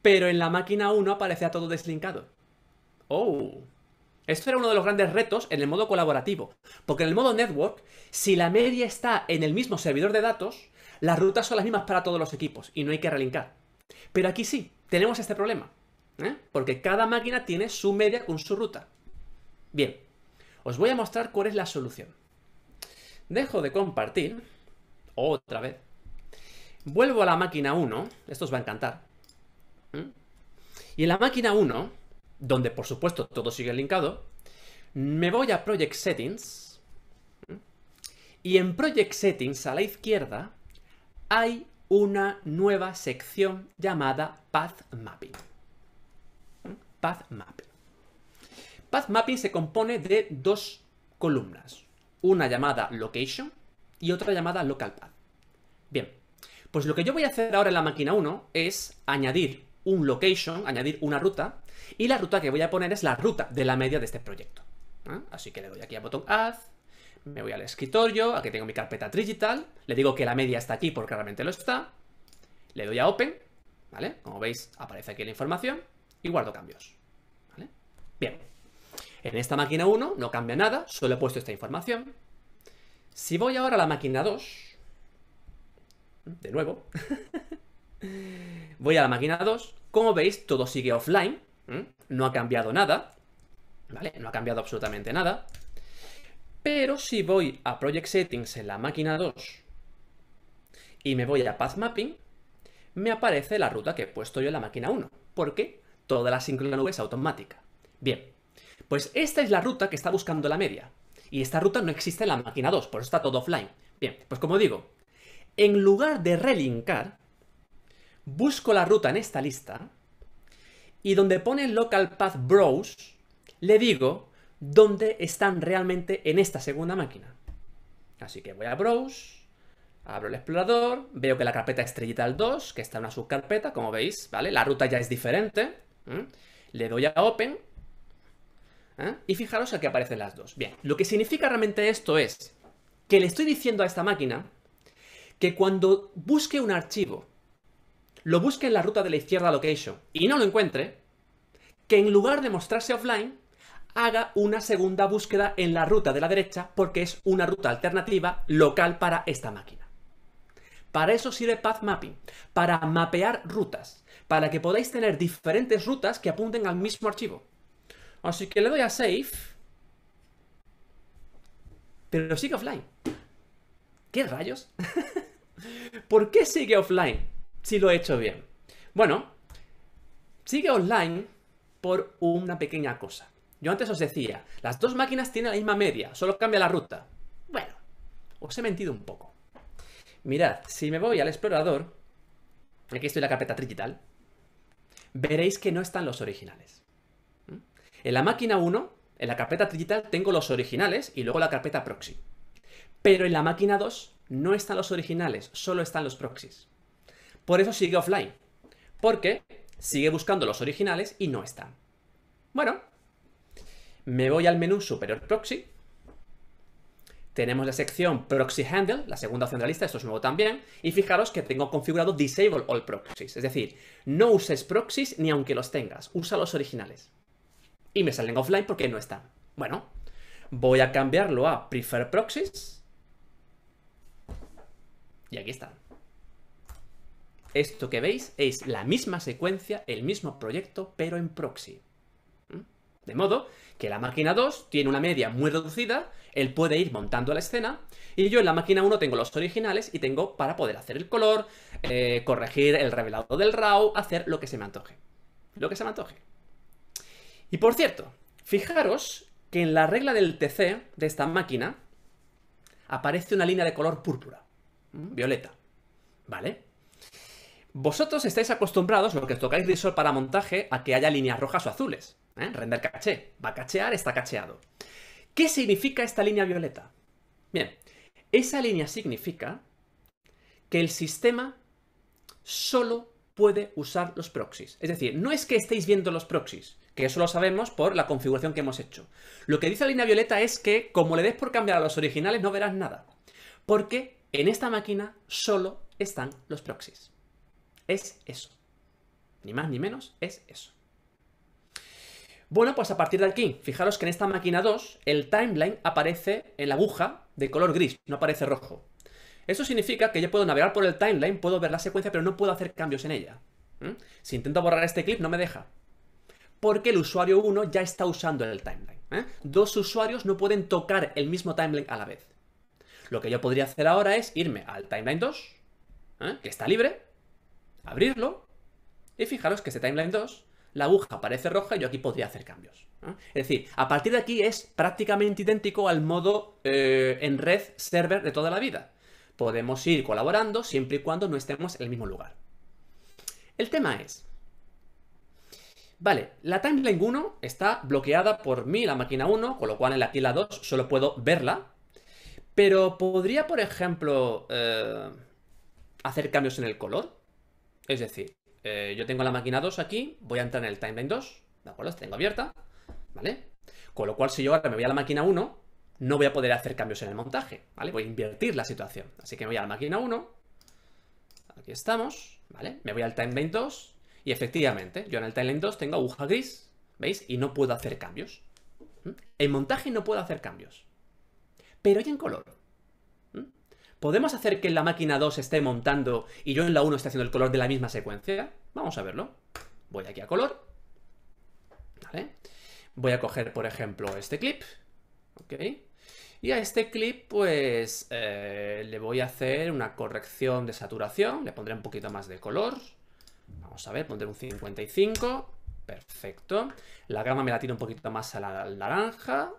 Speaker 2: pero en la máquina 1 a todo deslinkado. ¡Oh! Esto era uno de los grandes retos en el modo colaborativo, porque en el modo network, si la media está en el mismo servidor de datos, las rutas son las mismas para todos los equipos y no hay que relincar. Pero aquí sí, tenemos este problema, ¿eh? porque cada máquina tiene su media con su ruta. Bien, os voy a mostrar cuál es la solución. Dejo de compartir, otra vez. Vuelvo a la máquina 1, esto os va a encantar. ¿eh? Y en la máquina 1, donde por supuesto todo sigue linkado, me voy a Project Settings. ¿eh? Y en Project Settings, a la izquierda, hay una nueva sección llamada Path Mapping. Path Mapping. Path Mapping se compone de dos columnas, una llamada Location y otra llamada Local Path. Bien, pues lo que yo voy a hacer ahora en la máquina 1 es añadir un location, añadir una ruta, y la ruta que voy a poner es la ruta de la media de este proyecto. ¿eh? Así que le doy aquí al botón Add, me voy al escritorio, aquí tengo mi carpeta digital, le digo que la media está aquí porque realmente lo está, le doy a Open, ¿vale? Como veis, aparece aquí la información y guardo cambios, ¿vale? Bien, en esta máquina 1 no cambia nada, solo he puesto esta información. Si voy ahora a la máquina 2, de nuevo, [laughs] voy a la máquina 2, como veis, todo sigue offline, no ha cambiado nada, ¿vale? No ha cambiado absolutamente nada. Pero si voy a Project Settings en la máquina 2 y me voy a Path Mapping, me aparece la ruta que he puesto yo en la máquina 1, porque toda la sincronización nube es automática. Bien, pues esta es la ruta que está buscando la media, y esta ruta no existe en la máquina 2, por eso está todo offline. Bien, pues como digo, en lugar de relinkar, busco la ruta en esta lista, y donde pone Local Path Browse, le digo dónde están realmente en esta segunda máquina. Así que voy a Browse, abro el explorador, veo que la carpeta estrellita al 2, que está en una subcarpeta, como veis, ¿vale? La ruta ya es diferente. ¿eh? Le doy a Open. ¿eh? Y fijaros aquí aparecen las dos. Bien, lo que significa realmente esto es que le estoy diciendo a esta máquina que cuando busque un archivo, lo busque en la ruta de la izquierda location y no lo encuentre, que en lugar de mostrarse offline, haga una segunda búsqueda en la ruta de la derecha porque es una ruta alternativa local para esta máquina. Para eso sirve Path Mapping, para mapear rutas, para que podáis tener diferentes rutas que apunten al mismo archivo. Así que le doy a Save, pero sigue offline. ¿Qué rayos? [laughs] ¿Por qué sigue offline si lo he hecho bien? Bueno, sigue online por una pequeña cosa. Yo antes os decía, las dos máquinas tienen la misma media, solo cambia la ruta. Bueno, os he mentido un poco. Mirad, si me voy al explorador, aquí estoy en la carpeta digital, veréis que no están los originales. ¿Mm? En la máquina 1, en la carpeta digital, tengo los originales y luego la carpeta proxy. Pero en la máquina 2 no están los originales, solo están los proxies. Por eso sigue offline, porque sigue buscando los originales y no están. Bueno, me voy al menú superior proxy, tenemos la sección proxy handle, la segunda opción de la lista, esto es nuevo también, y fijaros que tengo configurado disable all proxies, es decir, no uses proxies ni aunque los tengas, usa los originales. Y me salen offline porque no están. Bueno, voy a cambiarlo a prefer proxies, y aquí están. Esto que veis es la misma secuencia, el mismo proyecto, pero en proxy. De modo que la máquina 2 tiene una media muy reducida, él puede ir montando la escena, y yo en la máquina 1 tengo los originales y tengo para poder hacer el color, eh, corregir el revelado del RAW, hacer lo que se me antoje. Lo que se me antoje. Y por cierto, fijaros que en la regla del TC de esta máquina aparece una línea de color púrpura, violeta, ¿vale? Vosotros estáis acostumbrados, lo que tocáis visor para montaje, a que haya líneas rojas o azules. ¿Eh? Render caché. Va a cachear, está cacheado. ¿Qué significa esta línea violeta? Bien, esa línea significa que el sistema solo puede usar los proxies. Es decir, no es que estéis viendo los proxies, que eso lo sabemos por la configuración que hemos hecho. Lo que dice la línea violeta es que, como le des por cambiar a los originales, no verás nada. Porque en esta máquina solo están los proxies. Es eso. Ni más ni menos, es eso. Bueno, pues a partir de aquí, fijaros que en esta máquina 2 el timeline aparece en la aguja de color gris, no aparece rojo. Eso significa que yo puedo navegar por el timeline, puedo ver la secuencia, pero no puedo hacer cambios en ella. ¿Mm? Si intento borrar este clip, no me deja. Porque el usuario 1 ya está usando el timeline. ¿eh? Dos usuarios no pueden tocar el mismo timeline a la vez. Lo que yo podría hacer ahora es irme al timeline 2, ¿eh? que está libre, abrirlo, y fijaros que este timeline 2 la aguja aparece roja y yo aquí podría hacer cambios. Es decir, a partir de aquí es prácticamente idéntico al modo eh, en red server de toda la vida. Podemos ir colaborando siempre y cuando no estemos en el mismo lugar. El tema es, vale, la timeline 1 está bloqueada por mí, la máquina 1, con lo cual en la tila 2 solo puedo verla, pero podría, por ejemplo, eh, hacer cambios en el color. Es decir, eh, yo tengo la máquina 2 aquí, voy a entrar en el timeline 2, ¿de acuerdo? tengo abierta, ¿vale? Con lo cual, si yo ahora me voy a la máquina 1, no voy a poder hacer cambios en el montaje, ¿vale? Voy a invertir la situación. Así que me voy a la máquina 1, aquí estamos, ¿vale? Me voy al timeline 2 y efectivamente, yo en el timeline 2 tengo aguja gris, ¿veis? Y no puedo hacer cambios. ¿Mm? En montaje no puedo hacer cambios. Pero hay en color ¿Podemos hacer que en la máquina 2 esté montando y yo en la 1 esté haciendo el color de la misma secuencia? Vamos a verlo. Voy aquí a color. Voy a coger, por ejemplo, este clip. ¿Ok? Y a este clip, pues, eh, le voy a hacer una corrección de saturación. Le pondré un poquito más de color. Vamos a ver, pondré un 55. Perfecto. La gama me la tiro un poquito más a la, naranja.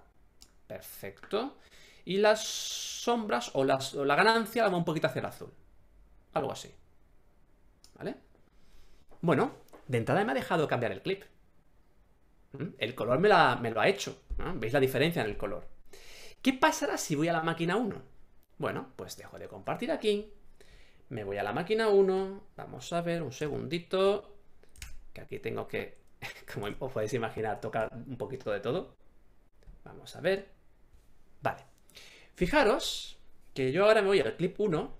Speaker 2: Perfecto y las sombras o, las, la ganancia la va un poquito hacia el azul. Algo así. ¿Vale? Bueno, de entrada me ha dejado cambiar el clip. ¿Mm? El color me, me lo ha hecho. ¿Veis la diferencia en el color? ¿Qué pasará si voy a la máquina 1? Bueno, pues dejo de compartir aquí. Me voy a la máquina 1. Vamos a ver un segundito. Que aquí tengo que, [laughs] como os podéis imaginar, tocar un poquito de todo. Vamos a ver. Vale. Fijaros que yo ahora me voy al clip 1.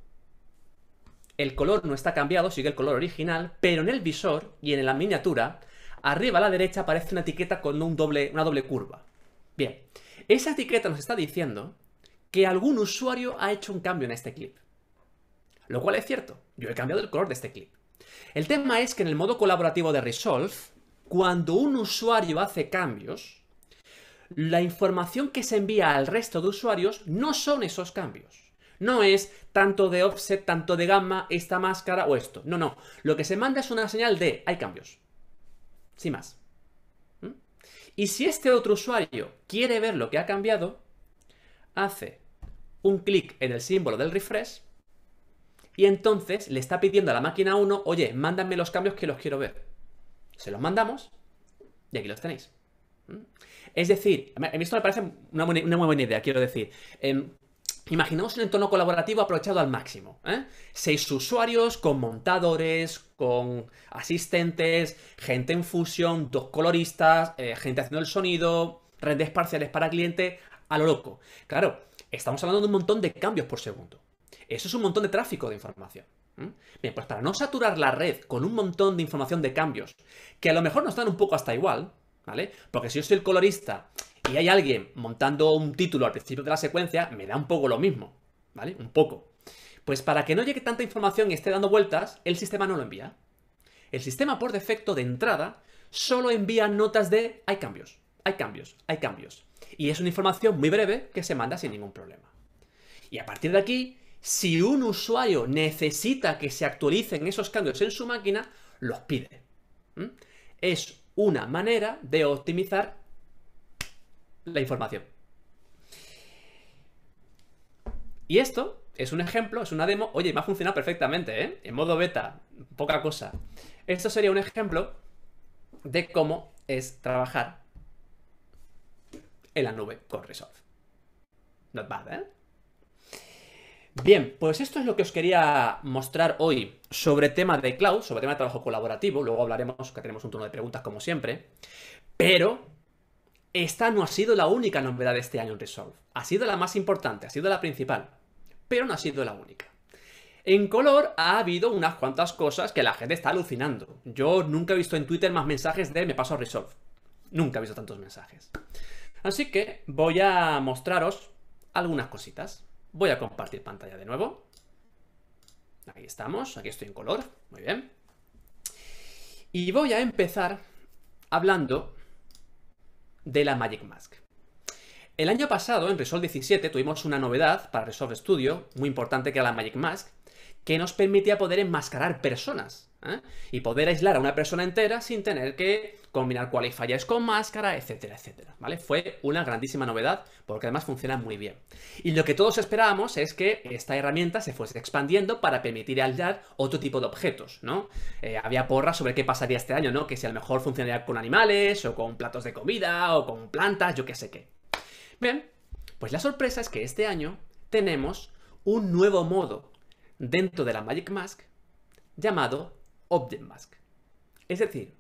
Speaker 2: El color no está cambiado, sigue el color original, pero en el visor y en la miniatura, arriba a la derecha aparece una etiqueta con un doble, una doble curva. Bien, esa etiqueta nos está diciendo que algún usuario ha hecho un cambio en este clip. Lo cual es cierto, yo he cambiado el color de este clip. El tema es que en el modo colaborativo de Resolve, cuando un usuario hace cambios, la información que se envía al resto de usuarios no son esos cambios. No es tanto de offset, tanto de gamma, esta máscara o esto. No, no. Lo que se manda es una señal de hay cambios. Sin más. ¿Mm? Y si este otro usuario quiere ver lo que ha cambiado, hace un clic en el símbolo del refresh y entonces le está pidiendo a la máquina 1, oye, mándame los cambios que los quiero ver. Se los mandamos y aquí los tenéis. ¿Mm? Es decir, esto me parece una, muy buena idea, quiero decir. Eh, un entorno colaborativo aprovechado al máximo. ¿eh? Seis usuarios con montadores, con asistentes, gente en fusión, dos coloristas, eh, gente haciendo el sonido, redes parciales para cliente, a lo loco. Claro, estamos hablando de un montón de cambios por segundo. Eso es un montón de tráfico de información. Bien, pues para no saturar la red con un montón de información de cambios, que a lo mejor nos dan un poco hasta igual, porque si yo soy el colorista y hay alguien montando un título al principio de la secuencia, me da un poco lo mismo, ¿vale? Un poco. Pues para que no llegue tanta información y esté dando vueltas, el sistema no lo envía. El sistema por defecto de entrada solo envía notas de hay cambios, hay cambios, hay cambios. Y es una información muy breve que se manda sin ningún problema. Y a partir de aquí, si un usuario necesita que se actualicen esos cambios en su máquina, los pide. Es una manera de optimizar la información. Y esto es un ejemplo, es una demo. Oye, me ha funcionado perfectamente, ¿eh? En modo beta, poca cosa. Esto sería un ejemplo de cómo es trabajar en la nube con Resolve. Not bad, ¿eh? Bien, pues esto es lo que os quería mostrar hoy sobre tema de cloud, sobre tema de trabajo colaborativo. Luego hablaremos, que tenemos un turno de preguntas como siempre. Pero esta no ha sido la única novedad de este año en Resolve. Ha sido la más importante, ha sido la principal, pero no ha sido la única. En color ha habido unas cuantas cosas que la gente está alucinando. Yo nunca he visto en Twitter más mensajes de me paso a Resolve. Nunca he visto tantos mensajes. Así que voy a mostraros algunas cositas. Voy a compartir pantalla de nuevo. Aquí estamos, aquí estoy en color, muy bien. Y voy a empezar hablando de la Magic Mask. El año pasado, en Resolve 17, tuvimos una novedad para Resolve Studio, muy importante que era la Magic Mask, que nos permitía poder enmascarar personas. ¿eh? Y poder aislar a una persona entera sin tener que combinar qualifiers con máscara, etcétera, etcétera. ¿Vale? Fue una grandísima novedad porque además funciona muy bien. Y lo que todos esperábamos es que esta herramienta se fuese expandiendo para permitir aislar otro tipo de objetos, ¿no? Eh, había porras sobre qué pasaría este año, ¿no? Que si a lo mejor funcionaría con animales, o con platos de comida, o con plantas, yo qué sé qué. Bien, pues la sorpresa es que este año tenemos un nuevo modo dentro de la Magic Mask llamado Object Mask. Es decir,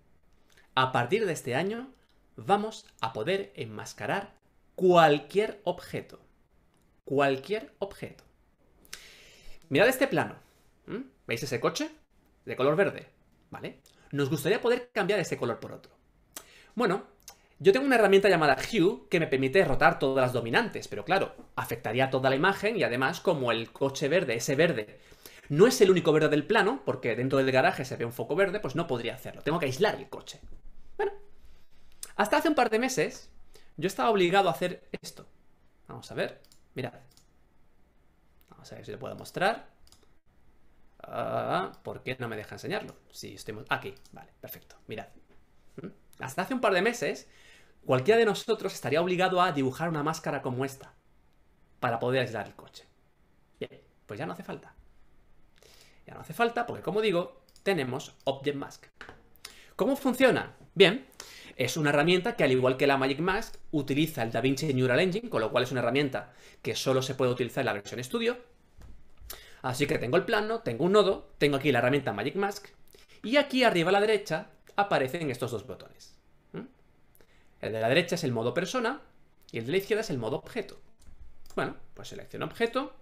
Speaker 2: a partir de este año vamos a poder enmascarar cualquier objeto. Cualquier objeto. Mirad este plano. ¿Mm? ¿Veis ese coche? De color verde. ¿Vale? Nos gustaría poder cambiar ese color por otro. Bueno, yo tengo una herramienta llamada Hue que me permite rotar todas las dominantes, pero claro, afectaría toda la imagen y además como el coche verde, ese verde, no es el único verde del plano, porque dentro del garaje se ve un foco verde, pues no podría hacerlo. Tengo que aislar el coche. Bueno, hasta hace un par de meses yo estaba obligado a hacer esto. Vamos a ver, mirad. Vamos a ver si lo puedo mostrar. Ah, ¿Por qué no me deja enseñarlo? Si estoy... Aquí, vale, perfecto, mirad. ¿Mm? Hasta hace un par de meses, cualquiera de nosotros estaría obligado a dibujar una máscara como esta para poder aislar el coche. Bien, pues ya no hace falta no hace falta porque, como digo, tenemos Object Mask. ¿Cómo funciona? Bien, es una herramienta que, al igual que la Magic Mask, utiliza el DaVinci Neural Engine, con lo cual es una herramienta que solo se puede utilizar en la versión Studio. Así que tengo el plano, tengo un nodo, tengo aquí la herramienta Magic Mask, y aquí arriba a la derecha aparecen estos dos botones. El de la derecha es el modo persona y el de la izquierda es el modo objeto. Bueno, pues selecciono objeto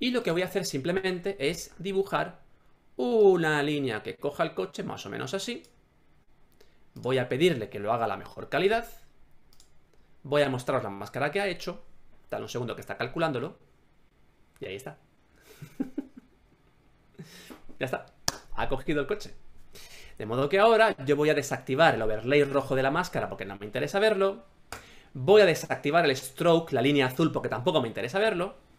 Speaker 2: y lo que voy a hacer simplemente es dibujar una línea que coja el coche, más o menos así. Voy a pedirle que lo haga a la mejor calidad. Voy a mostraros la máscara que ha hecho. Dale un segundo que está calculándolo. Y ahí está. [laughs] ya está. Ha cogido el coche. De modo que ahora yo voy a desactivar el overlay rojo de la máscara porque no me interesa verlo. Voy a desactivar el stroke, la línea azul, porque tampoco me interesa verlo.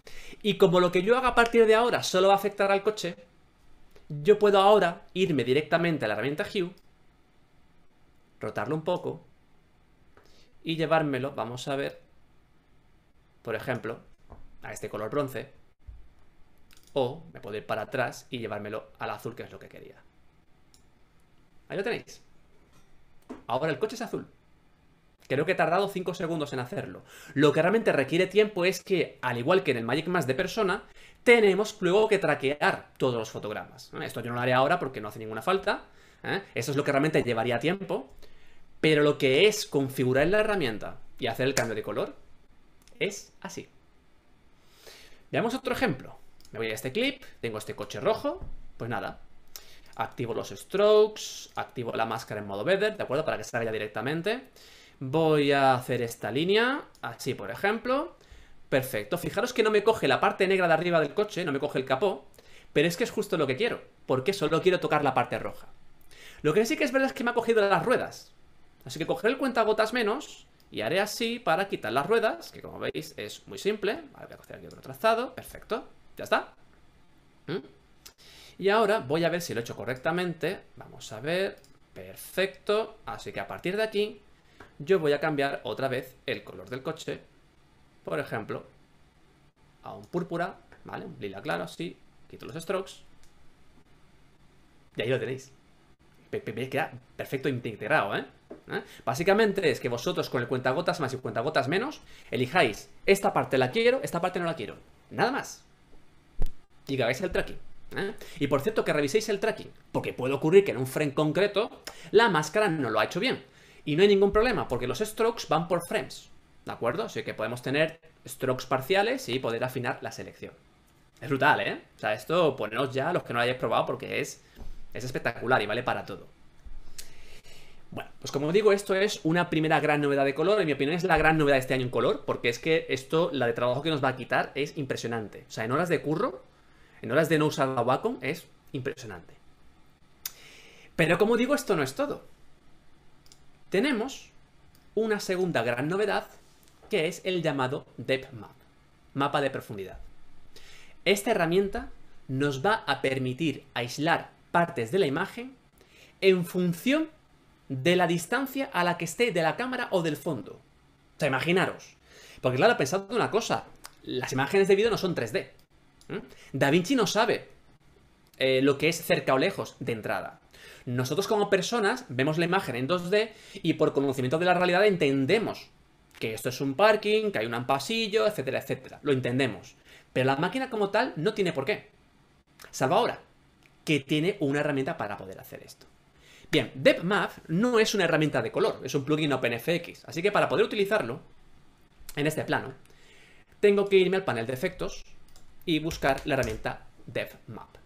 Speaker 2: Y como lo que yo haga a partir de ahora solo va a afectar al coche, yo puedo ahora irme directamente a la herramienta Hue, rotarlo un poco y llevármelo, vamos a ver, por ejemplo, a este color bronce, o me puedo ir para atrás y llevármelo al azul, que es lo que quería. Ahí lo tenéis. Ahora el coche es azul. Creo que he tardado 5 segundos en hacerlo. Lo que realmente requiere tiempo es que, al igual que en el Magic Mask de persona, tenemos luego que traquear todos los fotogramas. Esto yo no lo haré ahora porque no hace ninguna falta. ¿eh? Eso es lo que realmente llevaría tiempo. Pero lo que es configurar la herramienta y hacer el cambio de color es así. Veamos otro ejemplo. Me voy a este clip, tengo este coche rojo, pues nada. Activo los strokes, activo la máscara en modo weather, ¿de acuerdo? Para que salga ya directamente. Voy a hacer esta línea, así por ejemplo. Perfecto. Fijaros que no me coge la parte negra de arriba del coche, no me coge el capó, pero es que es justo lo que quiero, porque solo quiero tocar la parte roja. Lo que sí que es verdad es que me ha cogido las ruedas. Así que cogeré el cuentagotas menos y haré así para quitar las ruedas, que como veis es muy simple. voy a coger aquí otro trazado. Perfecto. Ya está. ¿Mm? Y ahora voy a ver si lo he hecho correctamente. Vamos a ver. Perfecto. Así que a partir de aquí yo voy a cambiar otra vez el color del coche, por ejemplo, a un púrpura, ¿vale? Un lila claro, así quito los strokes, y ahí lo tenéis. Veis que perfecto integrado, ¿eh? ¿eh? Básicamente es que vosotros con el cuentagotas más y cuentagotas menos elijáis esta parte la quiero, esta parte no la quiero. Nada más. Y que hagáis el tracking. ¿eh? Y por cierto, que reviséis el tracking, porque puede ocurrir que en un frame concreto la máscara no lo ha hecho bien. Y no hay ningún problema, porque los strokes van por frames. ¿De acuerdo? Así que podemos tener strokes parciales y poder afinar la selección. Es brutal, ¿eh? O sea, esto poneros ya los que no lo hayáis probado porque es, es espectacular y vale para todo. Bueno, pues como digo, esto es una primera gran novedad de color. En mi opinión es la gran novedad de este año en color, porque es que esto, la de trabajo que nos va a quitar, es impresionante. O sea, en horas de curro, en horas de no usar la Wacom, es impresionante. Pero como digo, esto no es todo tenemos una segunda gran novedad que es el llamado Depth Map, mapa de profundidad. Esta herramienta nos va a permitir aislar partes de la imagen en función de la distancia a la que esté de la cámara o del fondo. O sea, imaginaros. Porque claro, pensad una cosa, las imágenes de video no son 3D. ¿eh? Da Vinci no sabe eh, lo que es cerca o lejos de entrada. Nosotros como personas vemos la imagen en 2D y por conocimiento de la realidad entendemos que esto es un parking, que hay un pasillo, etcétera, etcétera. Lo entendemos. Pero la máquina como tal no tiene por qué. Salvo ahora, que tiene una herramienta para poder hacer esto. Bien, DevMap no es una herramienta de color, es un plugin OpenFX. Así que para poder utilizarlo en este plano, tengo que irme al panel de efectos y buscar la herramienta DevMap.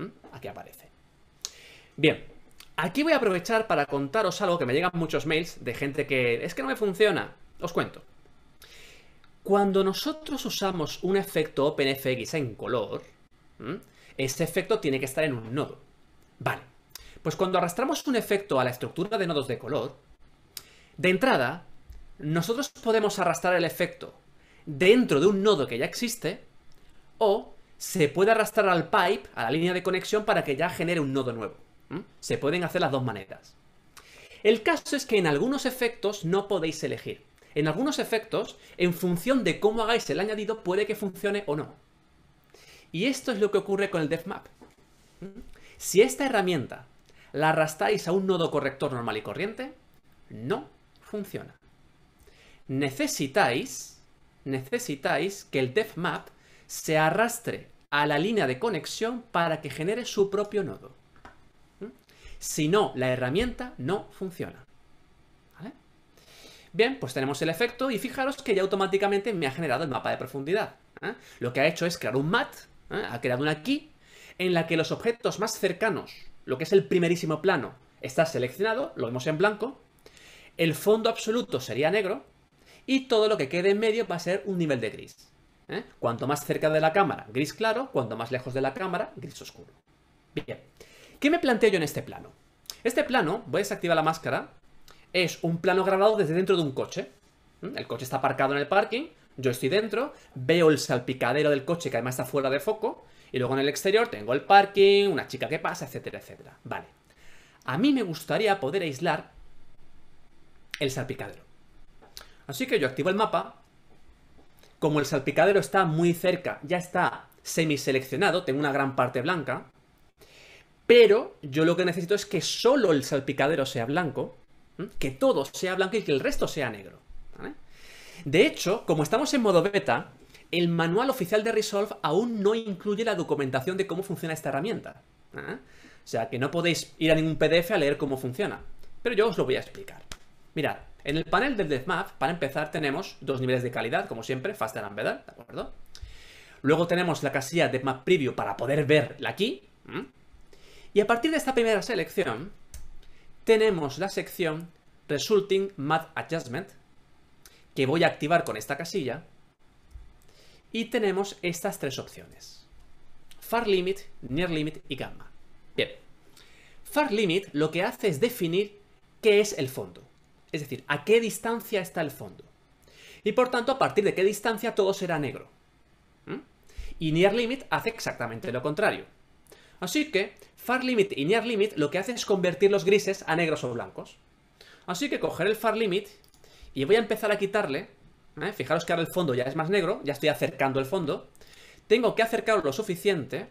Speaker 2: ¿Mm? Aquí aparece. Bien, aquí voy a aprovechar para contaros algo que me llegan muchos mails de gente que es que no me funciona. Os cuento. Cuando nosotros usamos un efecto OpenFX en color, este efecto tiene que estar en un nodo. Vale. Pues cuando arrastramos un efecto a la estructura de nodos de color, de entrada, nosotros podemos arrastrar el efecto dentro de un nodo que ya existe o se puede arrastrar al pipe, a la línea de conexión, para que ya genere un nodo nuevo. Se pueden hacer las dos maneras. El caso es que en algunos efectos no podéis elegir. En algunos efectos, en función de cómo hagáis el añadido, puede que funcione o no. Y esto es lo que ocurre con el DevMap. Si esta herramienta la arrastráis a un nodo corrector normal y corriente, no funciona. Necesitáis, necesitáis que el DevMap se arrastre a la línea de conexión para que genere su propio nodo. ¿Mm? Si no, la herramienta no funciona. Bien, pues tenemos el efecto y fijaros que ya automáticamente me ha generado el mapa de profundidad. ¿eh? Lo que ha hecho es crear un mat, ¿eh? ha creado una key en la que los objetos más cercanos, lo que es el primerísimo plano, está seleccionado, lo vemos en blanco, el fondo absoluto sería negro y todo lo que quede en medio va a ser un nivel de gris. ¿eh? Cuanto más cerca de la cámara, gris claro, cuanto más lejos de la cámara, gris oscuro. Bien, ¿qué me planteo yo en este plano? Este plano, voy a desactivar la máscara, es un plano grabado desde dentro de un coche. ¿Mm? El coche está aparcado en el parking, yo estoy dentro, veo el salpicadero del coche que además está fuera de foco, y luego en el exterior tengo el parking, una chica que pasa, etcétera, etcétera. Vale. A mí me gustaría poder aislar el salpicadero. Así que yo activo el mapa como el salpicadero está muy cerca, ya está semiseleccionado, tengo una gran parte blanca, pero yo lo que necesito es que solo el salpicadero sea blanco, que todo sea blanco y que el resto sea negro. De hecho, como estamos en modo beta, el manual oficial de Resolve aún no incluye la documentación de cómo funciona esta herramienta. ¿eh? O sea que no podéis ir a ningún PDF a leer cómo funciona. Pero yo os lo voy a explicar. Mirad, en el panel del DevMap, para empezar, tenemos dos niveles de calidad, como siempre, Faster and Better, ¿de acuerdo? Luego tenemos la casilla Map Preview para poder verla aquí. Y a partir de esta primera selección, tenemos la sección Resulting Map Adjustment, que voy a activar con esta casilla. Y tenemos estas tres opciones. Far Limit, Near Limit y Gamma. Bien. Far Limit lo que hace es definir qué es el fondo. Es decir, a qué distancia está el fondo. Y por tanto, a partir de qué distancia todo será negro. ¿Mm? Y near limit hace exactamente lo contrario. Así que far limit y near limit lo que hacen es convertir los grises a negros o blancos. Así que coger el far limit y voy a empezar a quitarle. ¿eh? Fijaros que ahora el fondo ya es más negro, ya estoy acercando el fondo. Tengo que acercarlo lo suficiente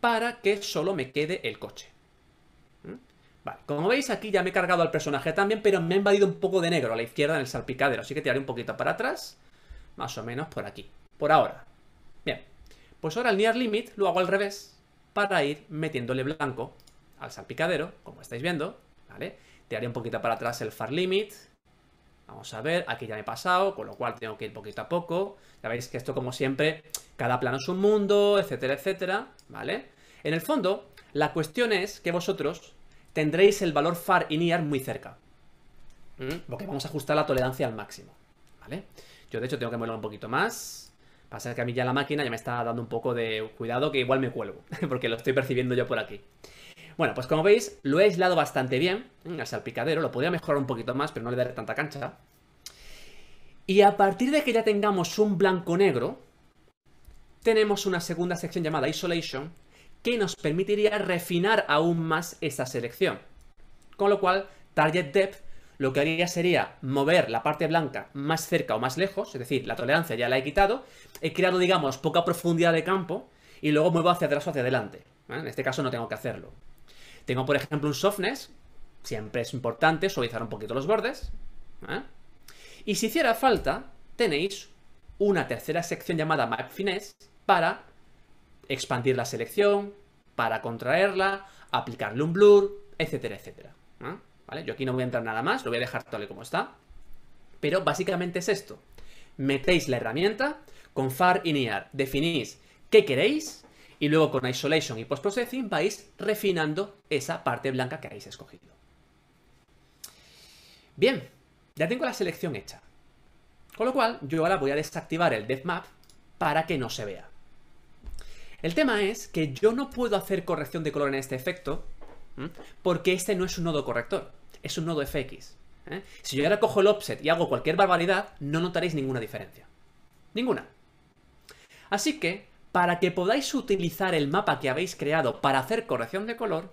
Speaker 2: para que solo me quede el coche como veis aquí ya me he cargado al personaje también, pero me ha invadido un poco de negro a la izquierda en el salpicadero, así que tiraré un poquito para atrás, más o menos por aquí, por ahora. Bien, pues ahora el Near Limit lo hago al revés, para ir metiéndole blanco al salpicadero, como estáis viendo, ¿vale? Tiraré un poquito para atrás el Far Limit, Vamos a ver, aquí ya me he pasado, con lo cual tengo que ir poquito a poco. Ya veis que esto, como siempre, cada plano es un mundo, etcétera, etcétera, ¿vale? En el fondo, la cuestión es que vosotros tendréis el valor far near muy cerca. Mm. Porque vamos a ajustar la tolerancia al máximo. ¿Vale? Yo de hecho tengo que moverlo un poquito más. Pasa que a mí ya la máquina ya me está dando un poco de cuidado que igual me cuelgo. [laughs] Porque lo estoy percibiendo yo por aquí. Bueno, pues como veis, lo he aislado bastante bien. Mm, al salpicadero. Lo podría mejorar un poquito más, pero no le daré tanta cancha. Y a partir de que ya tengamos un blanco negro, tenemos una segunda sección llamada Isolation, que nos permitiría refinar aún más esa selección. Con lo cual, Target Depth lo que haría sería mover la parte blanca más cerca o más lejos, es decir, la tolerancia ya la he quitado, he creado, digamos, poca profundidad de campo y luego muevo hacia atrás o hacia adelante. En este caso no tengo que hacerlo. Tengo, por ejemplo, un softness, siempre es importante suavizar un poquito los bordes. Y si hiciera falta, tenéis una tercera sección llamada Map Finesse para expandir la selección, para contraerla, aplicarle un blur, etcétera, etcétera. Yo aquí no voy a entrar nada más, lo voy a dejar tal y como está. Pero básicamente es esto. Metéis la herramienta, con far y near definís qué queréis y luego con isolation y post-processing vais refinando esa parte blanca que habéis escogido. Bien, ya tengo la selección hecha. Con lo cual, yo ahora voy a desactivar el Map para que no se vea. El tema es que yo no puedo hacer corrección de color en este efecto porque este no es un nodo corrector, es un nodo fx. ¿eh? Si yo ahora cojo el offset y hago cualquier barbaridad, no notaréis ninguna diferencia. Ninguna. Así que, para que podáis utilizar el mapa que habéis creado para hacer corrección de color,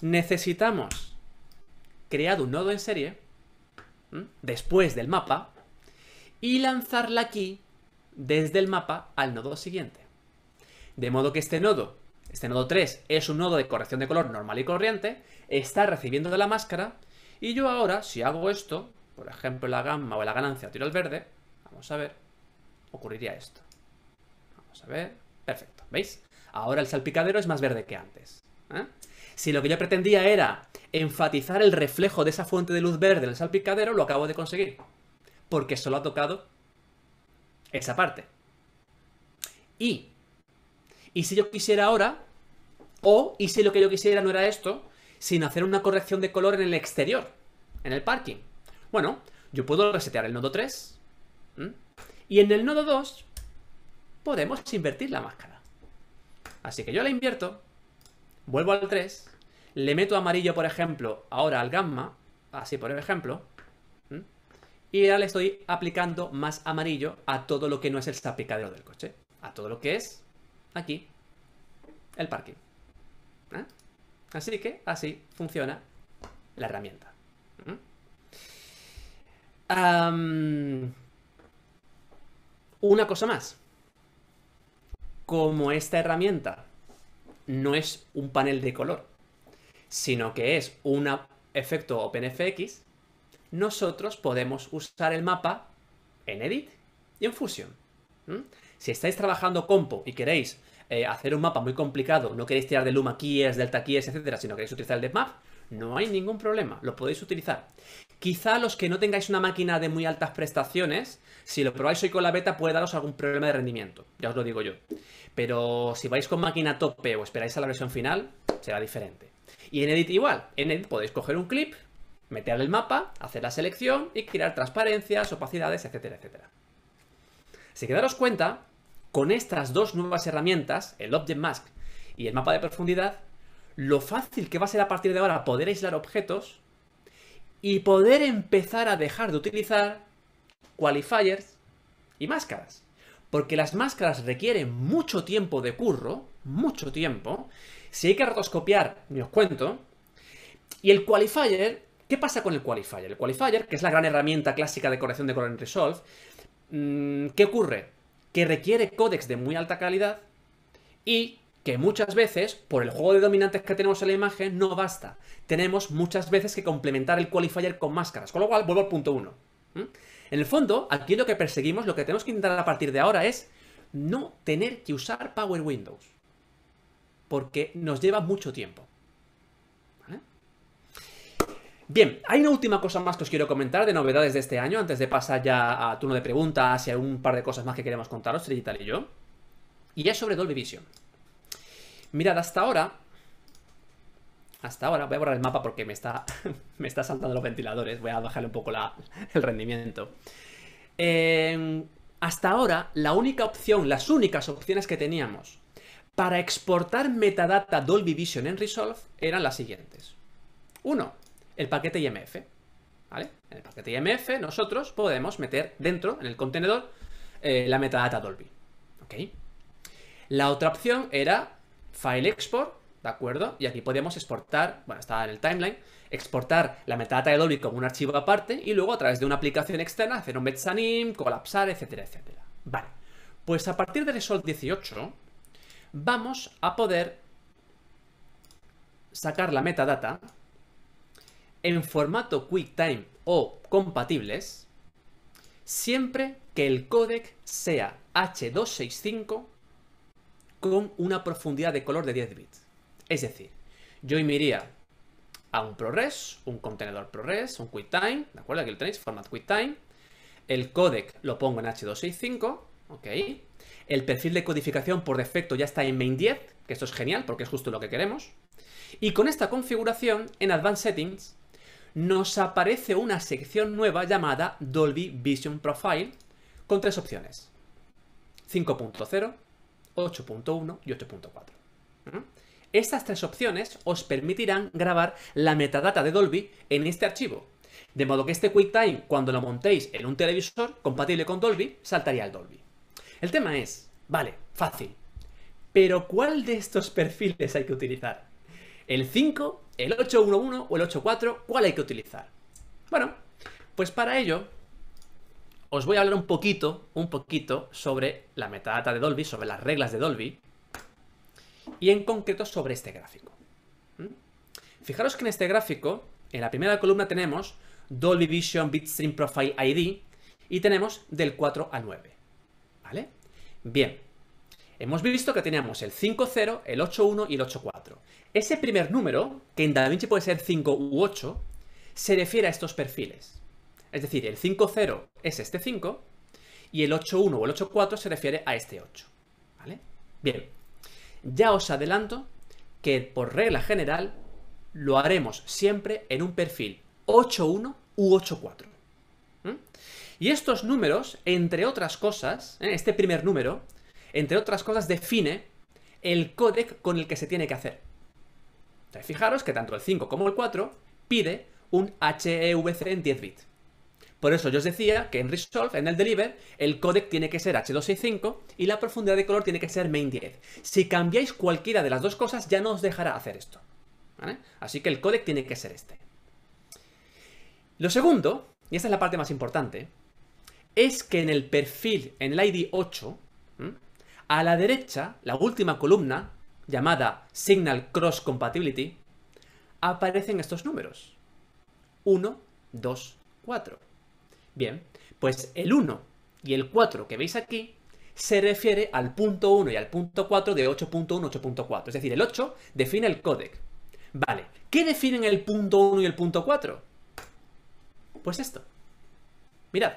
Speaker 2: necesitamos crear un nodo en serie, después del mapa, y lanzarla aquí desde el mapa al nodo siguiente. De modo que este nodo, este nodo 3, es un nodo de corrección de color normal y corriente, está recibiendo de la máscara, y yo ahora, si hago esto, por ejemplo la gamma o la ganancia tiro al verde, vamos a ver, ocurriría esto. Vamos a ver, perfecto, ¿veis? Ahora el salpicadero es más verde que antes. ¿eh? Si lo que yo pretendía era enfatizar el reflejo de esa fuente de luz verde en el salpicadero, lo acabo de conseguir. Porque solo ha tocado esa parte. Y y si yo quisiera ahora, o y si lo que yo quisiera no era esto, sin hacer una corrección de color en el exterior, en el parking. Bueno, yo puedo resetear el nodo 3. Y en el nodo 2 podemos invertir la máscara. Así que yo la invierto, vuelvo al 3, le meto amarillo, por ejemplo, ahora al gamma, así por ejemplo, y ahora le estoy aplicando más amarillo a todo lo que no es el zapicadero del coche, a todo lo que es aquí el parking. ¿Eh? Así que así funciona la herramienta. ¿Mm? una cosa más. Como esta herramienta no es un panel de color, sino que es un efecto OpenFX, nosotros podemos usar el mapa en Edit y en Fusion. ¿Mm? Si estáis trabajando compo y queréis eh, hacer un mapa muy complicado, no queréis tirar de Luma Keys, Delta Keys, etcétera, sino queréis utilizar el DevMap, no hay ningún problema, lo podéis utilizar. Quizá los que no tengáis una máquina de muy altas prestaciones, si lo probáis hoy con la beta puede daros algún problema de rendimiento, ya os lo digo yo. Pero si vais con máquina tope o esperáis a la versión final, será diferente. Y en Edit igual, en Edit podéis coger un clip, meterle el mapa, hacer la selección y crear transparencias, opacidades, etcétera, etcétera. Así que cuenta con estas dos nuevas herramientas, el Object Mask y el mapa de profundidad, lo fácil que va a ser a partir de ahora poder aislar objetos y poder empezar a dejar de utilizar qualifiers y máscaras. Porque las máscaras requieren mucho tiempo de curro, mucho tiempo. Si hay que rotoscopiar, me os cuento. Y el qualifier, ¿qué pasa con el qualifier? El qualifier, que es la gran herramienta clásica de corrección de color en Resolve, mm, ¿qué ocurre? que requiere códex de muy alta calidad y que muchas veces, por el juego de dominantes que tenemos en la imagen, no basta. Tenemos muchas veces que complementar el qualifier con máscaras. Con lo cual, vuelvo al punto 1. En el fondo, aquí lo que perseguimos, lo que tenemos que intentar a partir de ahora es no tener que usar Power Windows. Porque nos lleva mucho tiempo. Bien, hay una última cosa más que os quiero comentar de novedades de este año, antes de pasar ya a turno de preguntas y a un par de cosas más que queremos contaros, Digital y yo. Y es sobre Dolby Vision. Mirad, hasta ahora... Hasta ahora, voy a borrar el mapa porque me está, [laughs] me está saltando los ventiladores, voy a bajar un poco el rendimiento. Em, hasta ahora, la única opción, las únicas opciones que teníamos para exportar metadata Dolby Vision en Resolve eran las siguientes. 1 el paquete IMF. En el paquete IMF nosotros podemos meter dentro, en el contenedor, eh, la metadata Dolby. ¿Ok? La otra opción era File Export, ¿de acuerdo? Y aquí podíamos exportar, bueno, estaba en el timeline, exportar la metadata de Dolby como un archivo aparte y luego a través de una aplicación externa hacer un Metsanim, colapsar, etcétera, etcétera. Vale. Pues a partir de Resolve 18 vamos a poder sacar la metadata en formato QuickTime o compatibles siempre que el codec sea H265 con una profundidad de color de 10 bits. Es decir, yo iría a un ProRes, un contenedor ProRes, un QuickTime, ¿de acuerdo? Aquí lo tenéis, format QuickTime. El codec lo pongo en H265, ¿ok? El perfil de codificación por defecto ya está en main 10, que esto es genial porque es justo lo que queremos. Y con esta configuración, en Advanced Settings, nos aparece una sección nueva llamada Dolby Vision Profile con tres opciones. 5.0, 8.1 y 8.4. Estas tres opciones os permitirán grabar la metadata de Dolby en este archivo. De modo que este QuickTime, cuando lo montéis en un televisor compatible con Dolby, saltaría al Dolby. El tema es, vale, fácil. Pero ¿cuál de estos perfiles hay que utilizar? ¿El 5, el 811 o el 84? ¿Cuál hay que utilizar? Bueno, pues para ello os voy a hablar un poquito, un poquito sobre la metadata de Dolby, sobre las reglas de Dolby y en concreto sobre este gráfico. ¿Mm? Fijaros que en este gráfico, en la primera columna tenemos Dolby Vision Bitstream Profile ID y tenemos del 4 al 9. ¿Vale? Bien. Hemos visto que teníamos el 5.0, el 8.1 y el 8.4. Ese primer número, que en DaVinci puede ser 5 u 8, se refiere a estos perfiles. Es decir, el 5-0 es este 5 y el 8-1 o el 8-4 se refiere a este 8. ¿Vale? Bien, ya os adelanto que por regla general lo haremos siempre en un perfil 8-1 u 8-4. Y estos números, entre otras cosas, ¿eh? este primer número, entre otras cosas define el códec con el que se tiene que hacer fijaros que tanto el 5 como el 4 pide un HEVC en 10 bits. Por eso yo os decía que en Resolve, en el Deliver, el codec tiene que ser H265 y la profundidad de color tiene que ser main 10. Si cambiáis cualquiera de las dos cosas, ya no os dejará hacer esto. Así que el codec tiene que ser este. Lo segundo, y esta es la parte más importante, es que en el perfil, en el ID 8, a la derecha, la última columna, llamada Signal Cross Compatibility, aparecen estos números. 1, 2, 4. Bien, pues el 1 y el 4 que veis aquí se refiere al punto 1 y al punto 4 de 8.1, 8.4. Es decir, el 8 define el codec. Vale, ¿qué definen el punto 1 y el punto 4? Pues esto. Mirad,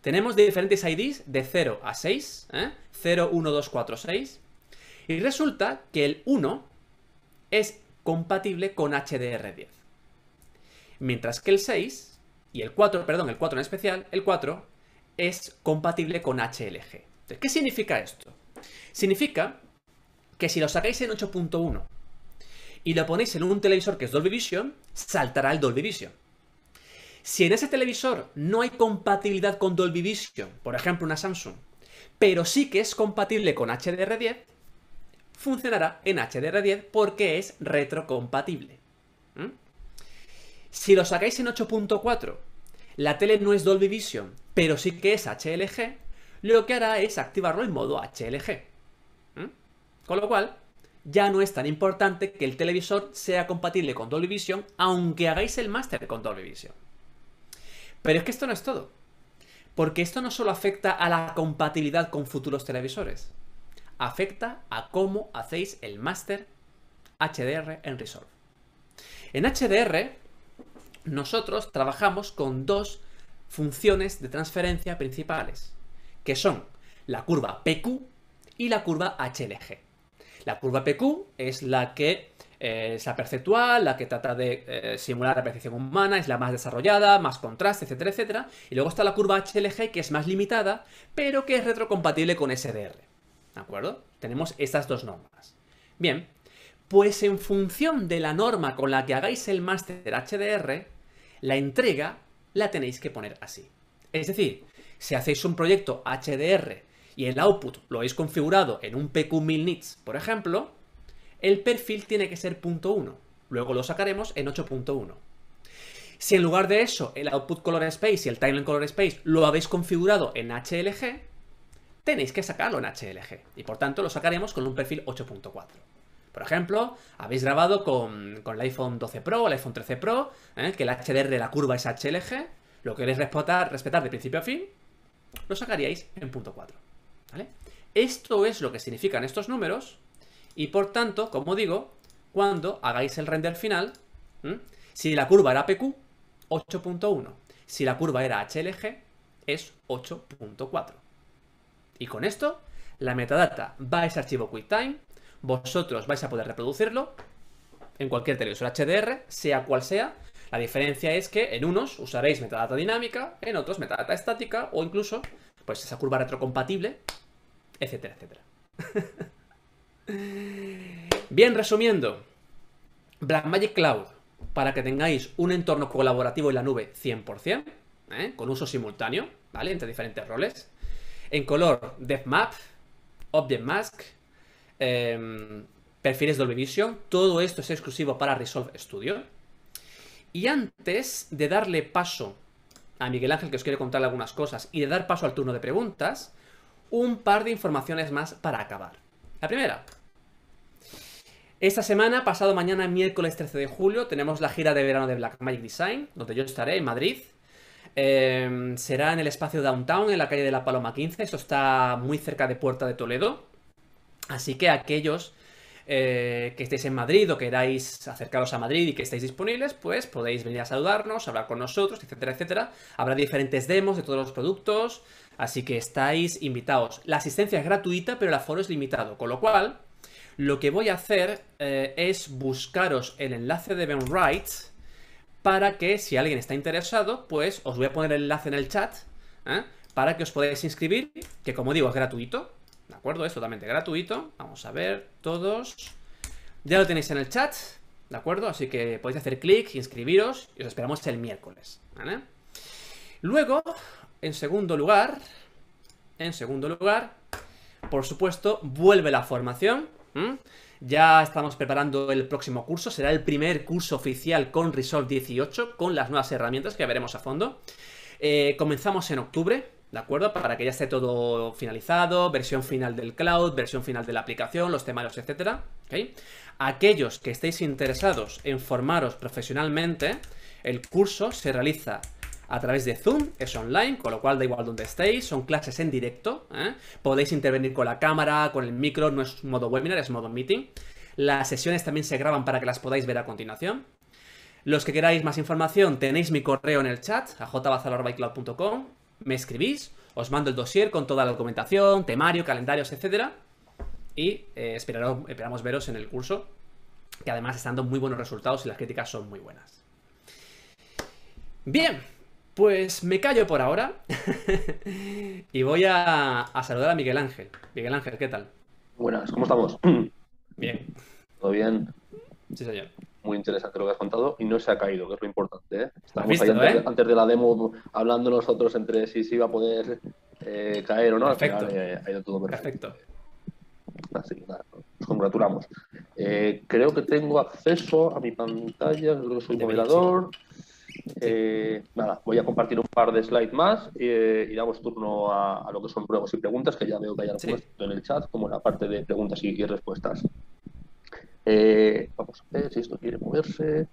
Speaker 2: tenemos diferentes IDs de 0 a 6, 0, 1, 2, 4, 6. Y resulta que el 1 es compatible con HDR10. Mientras que el 6 y el 4, perdón, el 4 en especial, el 4 es compatible con HLG. ¿qué significa esto? Significa que si lo sacáis en 8.1 y lo ponéis en un televisor que es Dolby Vision, saltará el Dolby Vision. Si en ese televisor no hay compatibilidad con Dolby Vision, por ejemplo una Samsung, pero sí que es compatible con HDR10, funcionará en HDR10 porque es retrocompatible. ¿Mm? Si lo sacáis en 8.4, la tele no es Dolby Vision, pero sí que es HLG, lo que hará es activarlo en modo HLG. ¿Mm? Con lo cual, ya no es tan importante que el televisor sea compatible con Dolby Vision, aunque hagáis el máster con Dolby Vision. Pero es que esto no es todo, porque esto no solo afecta a la compatibilidad con futuros televisores, afecta a cómo hacéis el máster HDR en Resolve. En HDR, nosotros trabajamos con dos funciones de transferencia principales, que son la curva PQ y la curva HLG. La curva PQ es la que eh, es la perceptual, la que trata de eh, simular la percepción humana, es la más desarrollada, más contraste, etcétera, etcétera. Y luego está la curva HLG, que es más limitada, pero que es retrocompatible con SDR. ¿De acuerdo? Tenemos estas dos normas. Bien, pues en función de la norma con la que hagáis el máster HDR, la entrega la tenéis que poner así. Es decir, si hacéis un proyecto HDR y el output lo habéis configurado en un PQ1000 nits, por ejemplo, el perfil tiene que ser .1. Luego lo sacaremos en 8.1. Si en lugar de eso el output color space y el timeline color space lo habéis configurado en HLG, tenéis que sacarlo en HLG y por tanto lo sacaremos con un perfil 8.4. Por ejemplo, habéis grabado con, el iPhone 12 Pro o el iPhone 13 Pro, ¿eh? que el HDR de la curva es HLG, lo queréis respetar, de principio a fin, lo sacaríais en punto 4. Esto es lo que significan estos números y por tanto, como digo, cuando hagáis el render final, si la curva era PQ, 8.1, si la curva era HLG, es 8.4. Y con esto, la metadata va a ese archivo QuickTime, vosotros vais a poder reproducirlo en cualquier televisor HDR, sea cual sea. La diferencia es que en unos usaréis metadata dinámica, en otros metadata estática o incluso pues esa curva retrocompatible, etcétera, etcétera. [laughs] Bien, resumiendo, Blackmagic Cloud para que tengáis un entorno colaborativo en la nube 100%, ¿eh? con uso simultáneo, ¿vale? Entre diferentes roles. En color, DevMap, Object Mask, em, perfiles Dolby Vision. Todo esto es exclusivo para Resolve Studio. Y antes de darle paso a Miguel Ángel, que os quiere contar algunas cosas, y de dar paso al turno de preguntas, un par de informaciones más para acabar. La primera. Esta semana, pasado mañana, miércoles 13 de julio, tenemos la gira de verano de Blackmagic Design, donde yo estaré en Madrid, Em, será en el espacio Downtown, en la calle de la Paloma 15. Eso está muy cerca de Puerta de Toledo. Así que aquellos eh, que estéis en Madrid o queráis acercaros a Madrid y que estéis disponibles, pues podéis venir a saludarnos, hablar con nosotros, etcétera, etcétera. Habrá diferentes demos de todos los productos, así que estáis invitados. La asistencia es gratuita, pero el aforo es limitado, con lo cual lo que voy a hacer eh, es buscaros el enlace de Ben Wright para que si alguien está interesado, pues os voy a poner el enlace en el chat ¿eh? para que os podáis inscribir, que como digo es gratuito, ¿de acuerdo? Es totalmente gratuito. Vamos a ver, todos. Ya lo tenéis en el chat, ¿de acuerdo? Así que podéis hacer clic, inscribiros y os esperamos el miércoles, ¿vale? Luego, en segundo lugar, en segundo lugar, por supuesto, vuelve la formación. Ya estamos preparando el próximo curso, será el primer curso oficial con Resolve 18, con las nuevas herramientas que veremos a fondo. Eh, comenzamos en octubre, ¿de acuerdo? Para que ya esté todo finalizado, versión final del cloud, versión final de la aplicación, los temarios, etc. Aquellos que estéis interesados en formaros profesionalmente, el curso se realiza a través de Zoom, es online, con lo cual da igual donde estéis, son clases en directo, ¿eh? podéis intervenir con la cámara, con el micro, no es modo webinar, es modo meeting. Las sesiones también se graban para que las podáis ver a continuación. Los que queráis más información, tenéis mi correo en el chat, a jbazalorbycloud.com, me escribís, os mando el dossier con toda la documentación, temario, calendarios, etc. Y eh, esperamos, esperamos veros en el curso, que además están dando muy buenos resultados y las críticas son muy buenas. Bien, pues me callo por ahora [laughs] y voy a, saludar a Miguel Ángel. Miguel Ángel, ¿qué tal?
Speaker 1: Buenas, ¿cómo estamos? [clears throat] Bien. ¿Todo bien? Sí, señor. Muy interesante lo que has contado y no se ha caído, que es lo importante. ¿eh? Estamos visto, ¿eh? antes, de la demo hablando nosotros entre si se iba a poder eh, caer o no. Perfecto. Al eh, ha ido todo perfecto. perfecto. Así que nada, nos congratulamos. creo que tengo acceso a mi pantalla, creo que soy eh, nada, voy a compartir un par de slides más eh, y damos turno a, lo que son pruebas y preguntas, que ya veo que hay puesto en el chat, como la parte de preguntas y, respuestas. Eh, vamos a ver si esto quiere moverse.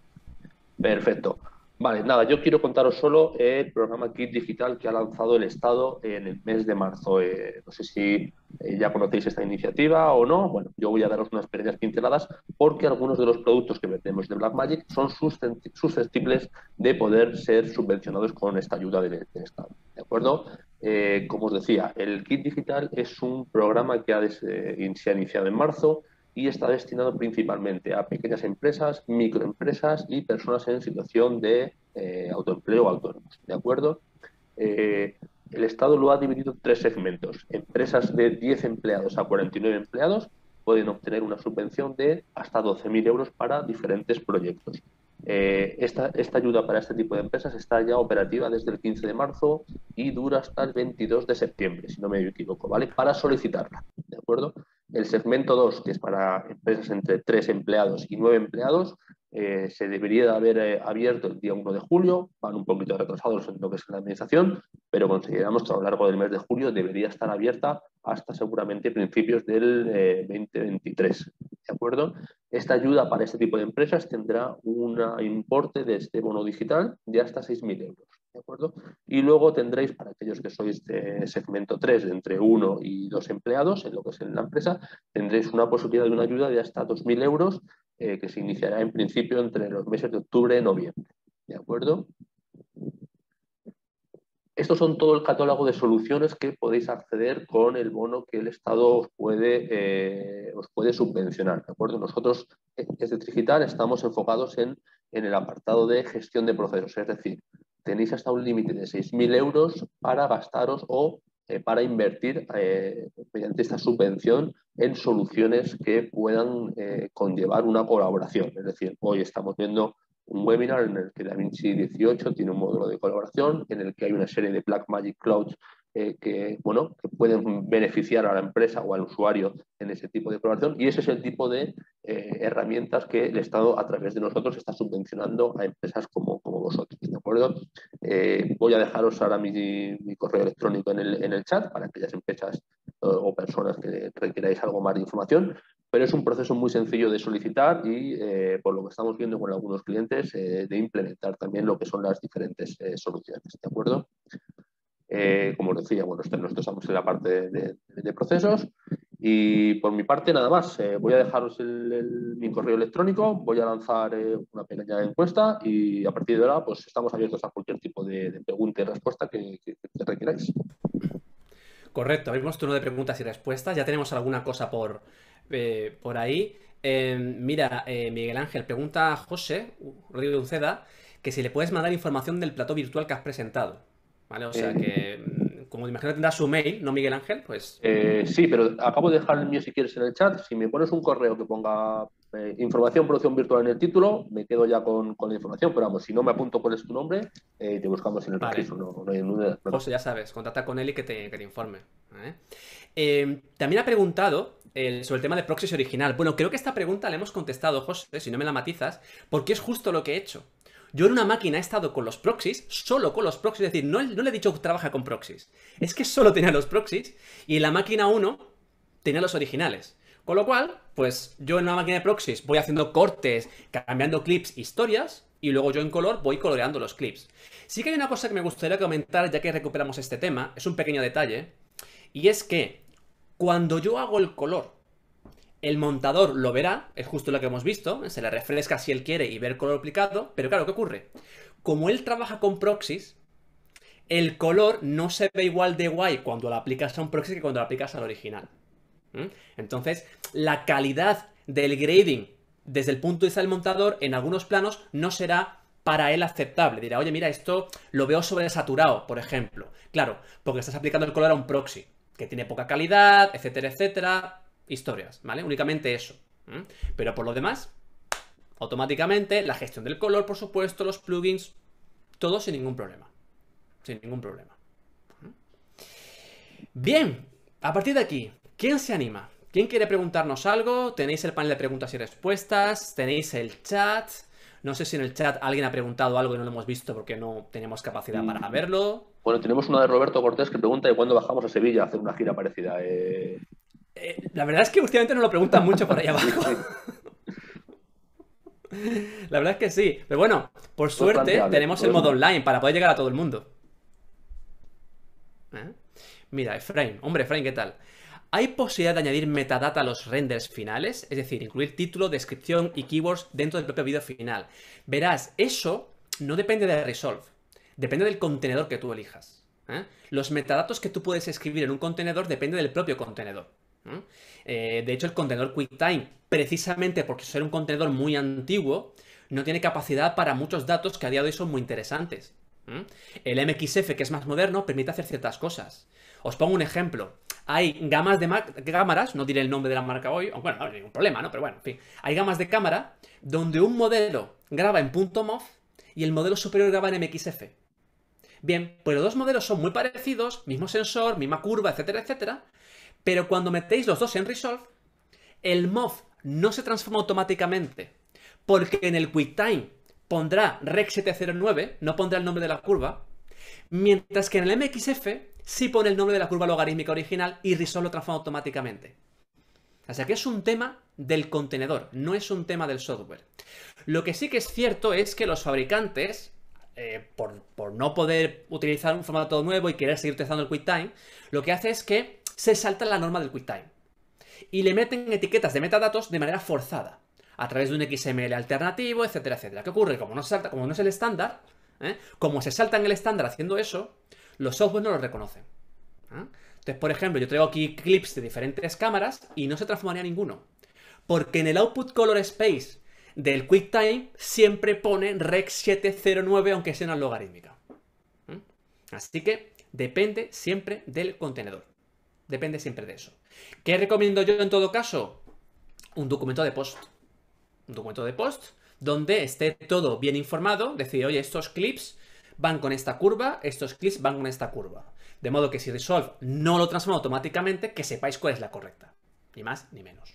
Speaker 1: Perfecto. Vale, nada, yo quiero contaros solo el programa Kit Digital que ha lanzado el Estado en el mes de marzo. Eh, no sé si eh, ya conocéis esta iniciativa o no. Bueno, yo voy a daros unas pequeñas pinceladas porque algunos de los productos que vendemos de Blackmagic son susceptibles de poder ser subvencionados con esta ayuda del, Estado. ¿De acuerdo? Eh, como os decía, el Kit Digital es un programa que se ha iniciado en marzo y está destinado principalmente a pequeñas empresas, microempresas y personas en situación de eh, autoempleo autónomos. ¿De acuerdo? Eh, el Estado lo ha dividido en tres segmentos. Empresas de 10 empleados a 49 empleados pueden obtener una subvención de hasta 12.000 euros para diferentes proyectos. Eh, esta, esta, ayuda para este tipo de empresas está ya operativa desde el 15 de marzo y dura hasta el 22 de septiembre, si no me equivoco, ¿vale? Para solicitarla, ¿de acuerdo? El segmento 2, que es para empresas entre 3 empleados y 9 empleados, eh, se debería de haber eh, abierto el día 1 de julio, van un poquito retrasados en lo que es la administración, pero consideramos que a lo largo del mes de julio debería estar abierta hasta seguramente principios del 2023. Eh, ¿De acuerdo? Esta ayuda para este tipo de empresas tendrá un importe de este bono digital de hasta 6.000 euros. ¿De acuerdo? Y luego tendréis, para aquellos que sois de segmento 3, entre 1 y dos empleados, en lo que es en la empresa, tendréis una posibilidad de una ayuda de hasta 2.000 euros eh, que se iniciará en principio entre los meses de octubre y noviembre. ¿De acuerdo? Estos son todo el catálogo de soluciones que podéis acceder con el bono que el Estado os puede, eh, os puede subvencionar. ¿de acuerdo? Nosotros, desde e-, Trigital, estamos enfocados en, en el apartado de gestión de procesos, es decir, tenéis hasta un límite de 6.000 euros para gastaros o eh, para invertir eh, mediante esta subvención en soluciones que puedan eh, conllevar una colaboración. Es decir, hoy estamos viendo un webinar en el que DaVinci 18 tiene un módulo de colaboración, en el que hay una serie de Black Magic Clouds eh, que, bueno, que pueden beneficiar a la empresa o al usuario en ese tipo de programación y ese es el tipo de eh, herramientas que el Estado a través de nosotros está subvencionando a empresas como, como vosotros. ¿De acuerdo? Eh, voy a dejaros ahora mi, correo electrónico en el, chat para aquellas empresas o personas que requeráis algo más de información, pero es un proceso muy sencillo de solicitar y por lo que estamos viendo con algunos clientes de implementar también lo que son las diferentes soluciones. ¿De acuerdo? Eh, como decía, bueno, este, nosotros estamos en la parte de, procesos. Y por mi parte, nada más. Eh, voy a dejaros mi correo electrónico, voy a lanzar eh, una pequeña encuesta y a partir de ahora pues, estamos abiertos a cualquier tipo de, pregunta y respuesta que, requieráis.
Speaker 2: Correcto, abrimos turno de preguntas y respuestas. Ya tenemos alguna cosa por, por ahí. Em, mira, Miguel Ángel, pregunta a José Rodrigo que si le puedes mandar información del plato virtual que has presentado. ¿vale? O sea eh, que, mm, como te imaginas, tendrás su mail, ¿no, Miguel Ángel?
Speaker 1: Pues... Eh, sí, pero acabo de dejar el mío si quieres en el chat. Si me pones un correo que ponga eh, información, producción virtual en el título, me quedo ya con, la información. Pero vamos, si no me apunto cuál es tu nombre, te buscamos en el registro. No,
Speaker 2: ya sabes, contacta con él y que te, informe. también ha preguntado sobre el tema de Proxys original. Bueno, creo que esta pregunta la hemos contestado, José, si no me la matizas, porque es justo lo que he hecho. Yo en una máquina he estado con los proxies, solo con los proxies, es decir, no, le he dicho que trabaja con proxies. Es que solo tenía los proxies y en la máquina 1 tenía los originales. Con lo cual, pues yo en una máquina de proxies voy haciendo cortes, cambiando clips, historias, y luego yo en color voy coloreando los clips. Sí que hay una cosa que me gustaría comentar ya que recuperamos este tema, es un pequeño detalle, y es que cuando yo hago el color el montador lo verá, es justo lo que hemos visto, se le refresca si él quiere y ver color aplicado, pero claro, ¿qué ocurre? Como él trabaja con proxies, el color no se ve igual de guay cuando lo aplicas a un proxy que cuando lo aplicas al original. Entonces, la calidad del grading desde el punto de vista del montador en algunos planos no será para él aceptable. Dirá, oye, mira, esto lo veo sobresaturado, por ejemplo. Claro, porque estás aplicando el color a un proxy que tiene poca calidad, etcétera, etcétera historias, ¿vale? Únicamente eso. Pero por lo demás, automáticamente, la gestión del color, por supuesto, los plugins, todo sin ningún problema. Sin ningún problema. Bien, a partir de aquí, ¿quién se anima? ¿Quién quiere preguntarnos algo? Tenéis el panel de preguntas y respuestas, tenéis el chat. No sé si en el chat alguien ha preguntado algo y no lo hemos visto porque no
Speaker 1: tenemos capacidad para verlo. Bueno, tenemos una de Roberto Cortés que pregunta de cuándo bajamos a Sevilla a hacer una gira parecida. Eh...
Speaker 2: Eh, la verdad es que últimamente no lo preguntan mucho por ahí [laughs] abajo. la verdad es que sí. Pero bueno, por suerte tenemos el modo online para poder llegar a todo el mundo. ¿Eh? Mira, frame Hombre, frame ¿qué tal? ¿Hay posibilidad de añadir metadata a los renders finales? Es decir, incluir título, descripción y keywords dentro del propio video final. Verás, eso no depende de Resolve. Depende del contenedor que tú elijas. ¿eh? Los metadatos que tú puedes escribir en un contenedor depende del propio contenedor. Eh, de hecho, el contenedor QuickTime, precisamente porque es un contenedor muy antiguo, no tiene capacidad para muchos datos que a día de hoy son muy interesantes. El MXF, que es más moderno, permite hacer ciertas cosas. Os pongo un ejemplo. Hay gamas de cámaras, no diré el nombre de la marca hoy, bueno, no hay ningún problema, ¿no? Pero bueno, en fin. Hay gamas de cámara donde un modelo graba en punto .mov y el modelo superior graba en MXF. Bien, pues los dos modelos son muy parecidos, mismo sensor, misma curva, etcétera, etcétera, pero cuando metéis los dos en Resolve, el MOV no se transforma automáticamente, porque en el QuickTime pondrá REC 709, no pondrá el nombre de la curva, mientras que en el MXF sí pone el nombre de la curva logarítmica original y Resolve lo transforma automáticamente. O sea que es un tema del contenedor, no es un tema del software. Lo que sí que es cierto es que los fabricantes, eh, por, por, no poder utilizar un formato nuevo y querer seguir utilizando el QuickTime, lo que hace es que se salta la norma del QuickTime y le meten etiquetas de metadatos de manera forzada, a través de un XML alternativo, etcétera, etcétera. ¿Qué ocurre? Como no, salta, como no es el estándar, ¿eh? como se salta en el estándar haciendo eso, los software no lo reconocen. ¿eh? Entonces, por ejemplo, yo traigo aquí clips de diferentes cámaras y no se transformaría ninguno. Porque en el output color space del QuickTime siempre pone rec 709, aunque sea una logarítmica. ¿eh? Así que depende siempre del contenedor. Depende siempre de eso. ¿Qué recomiendo yo en todo caso? Un documento de post. Un documento de post donde esté todo bien informado, decir, oye, estos clips van con esta curva, estos clips van con esta curva. De modo que si Resolve no lo transforma automáticamente, que sepáis cuál es la correcta. Ni más ni menos.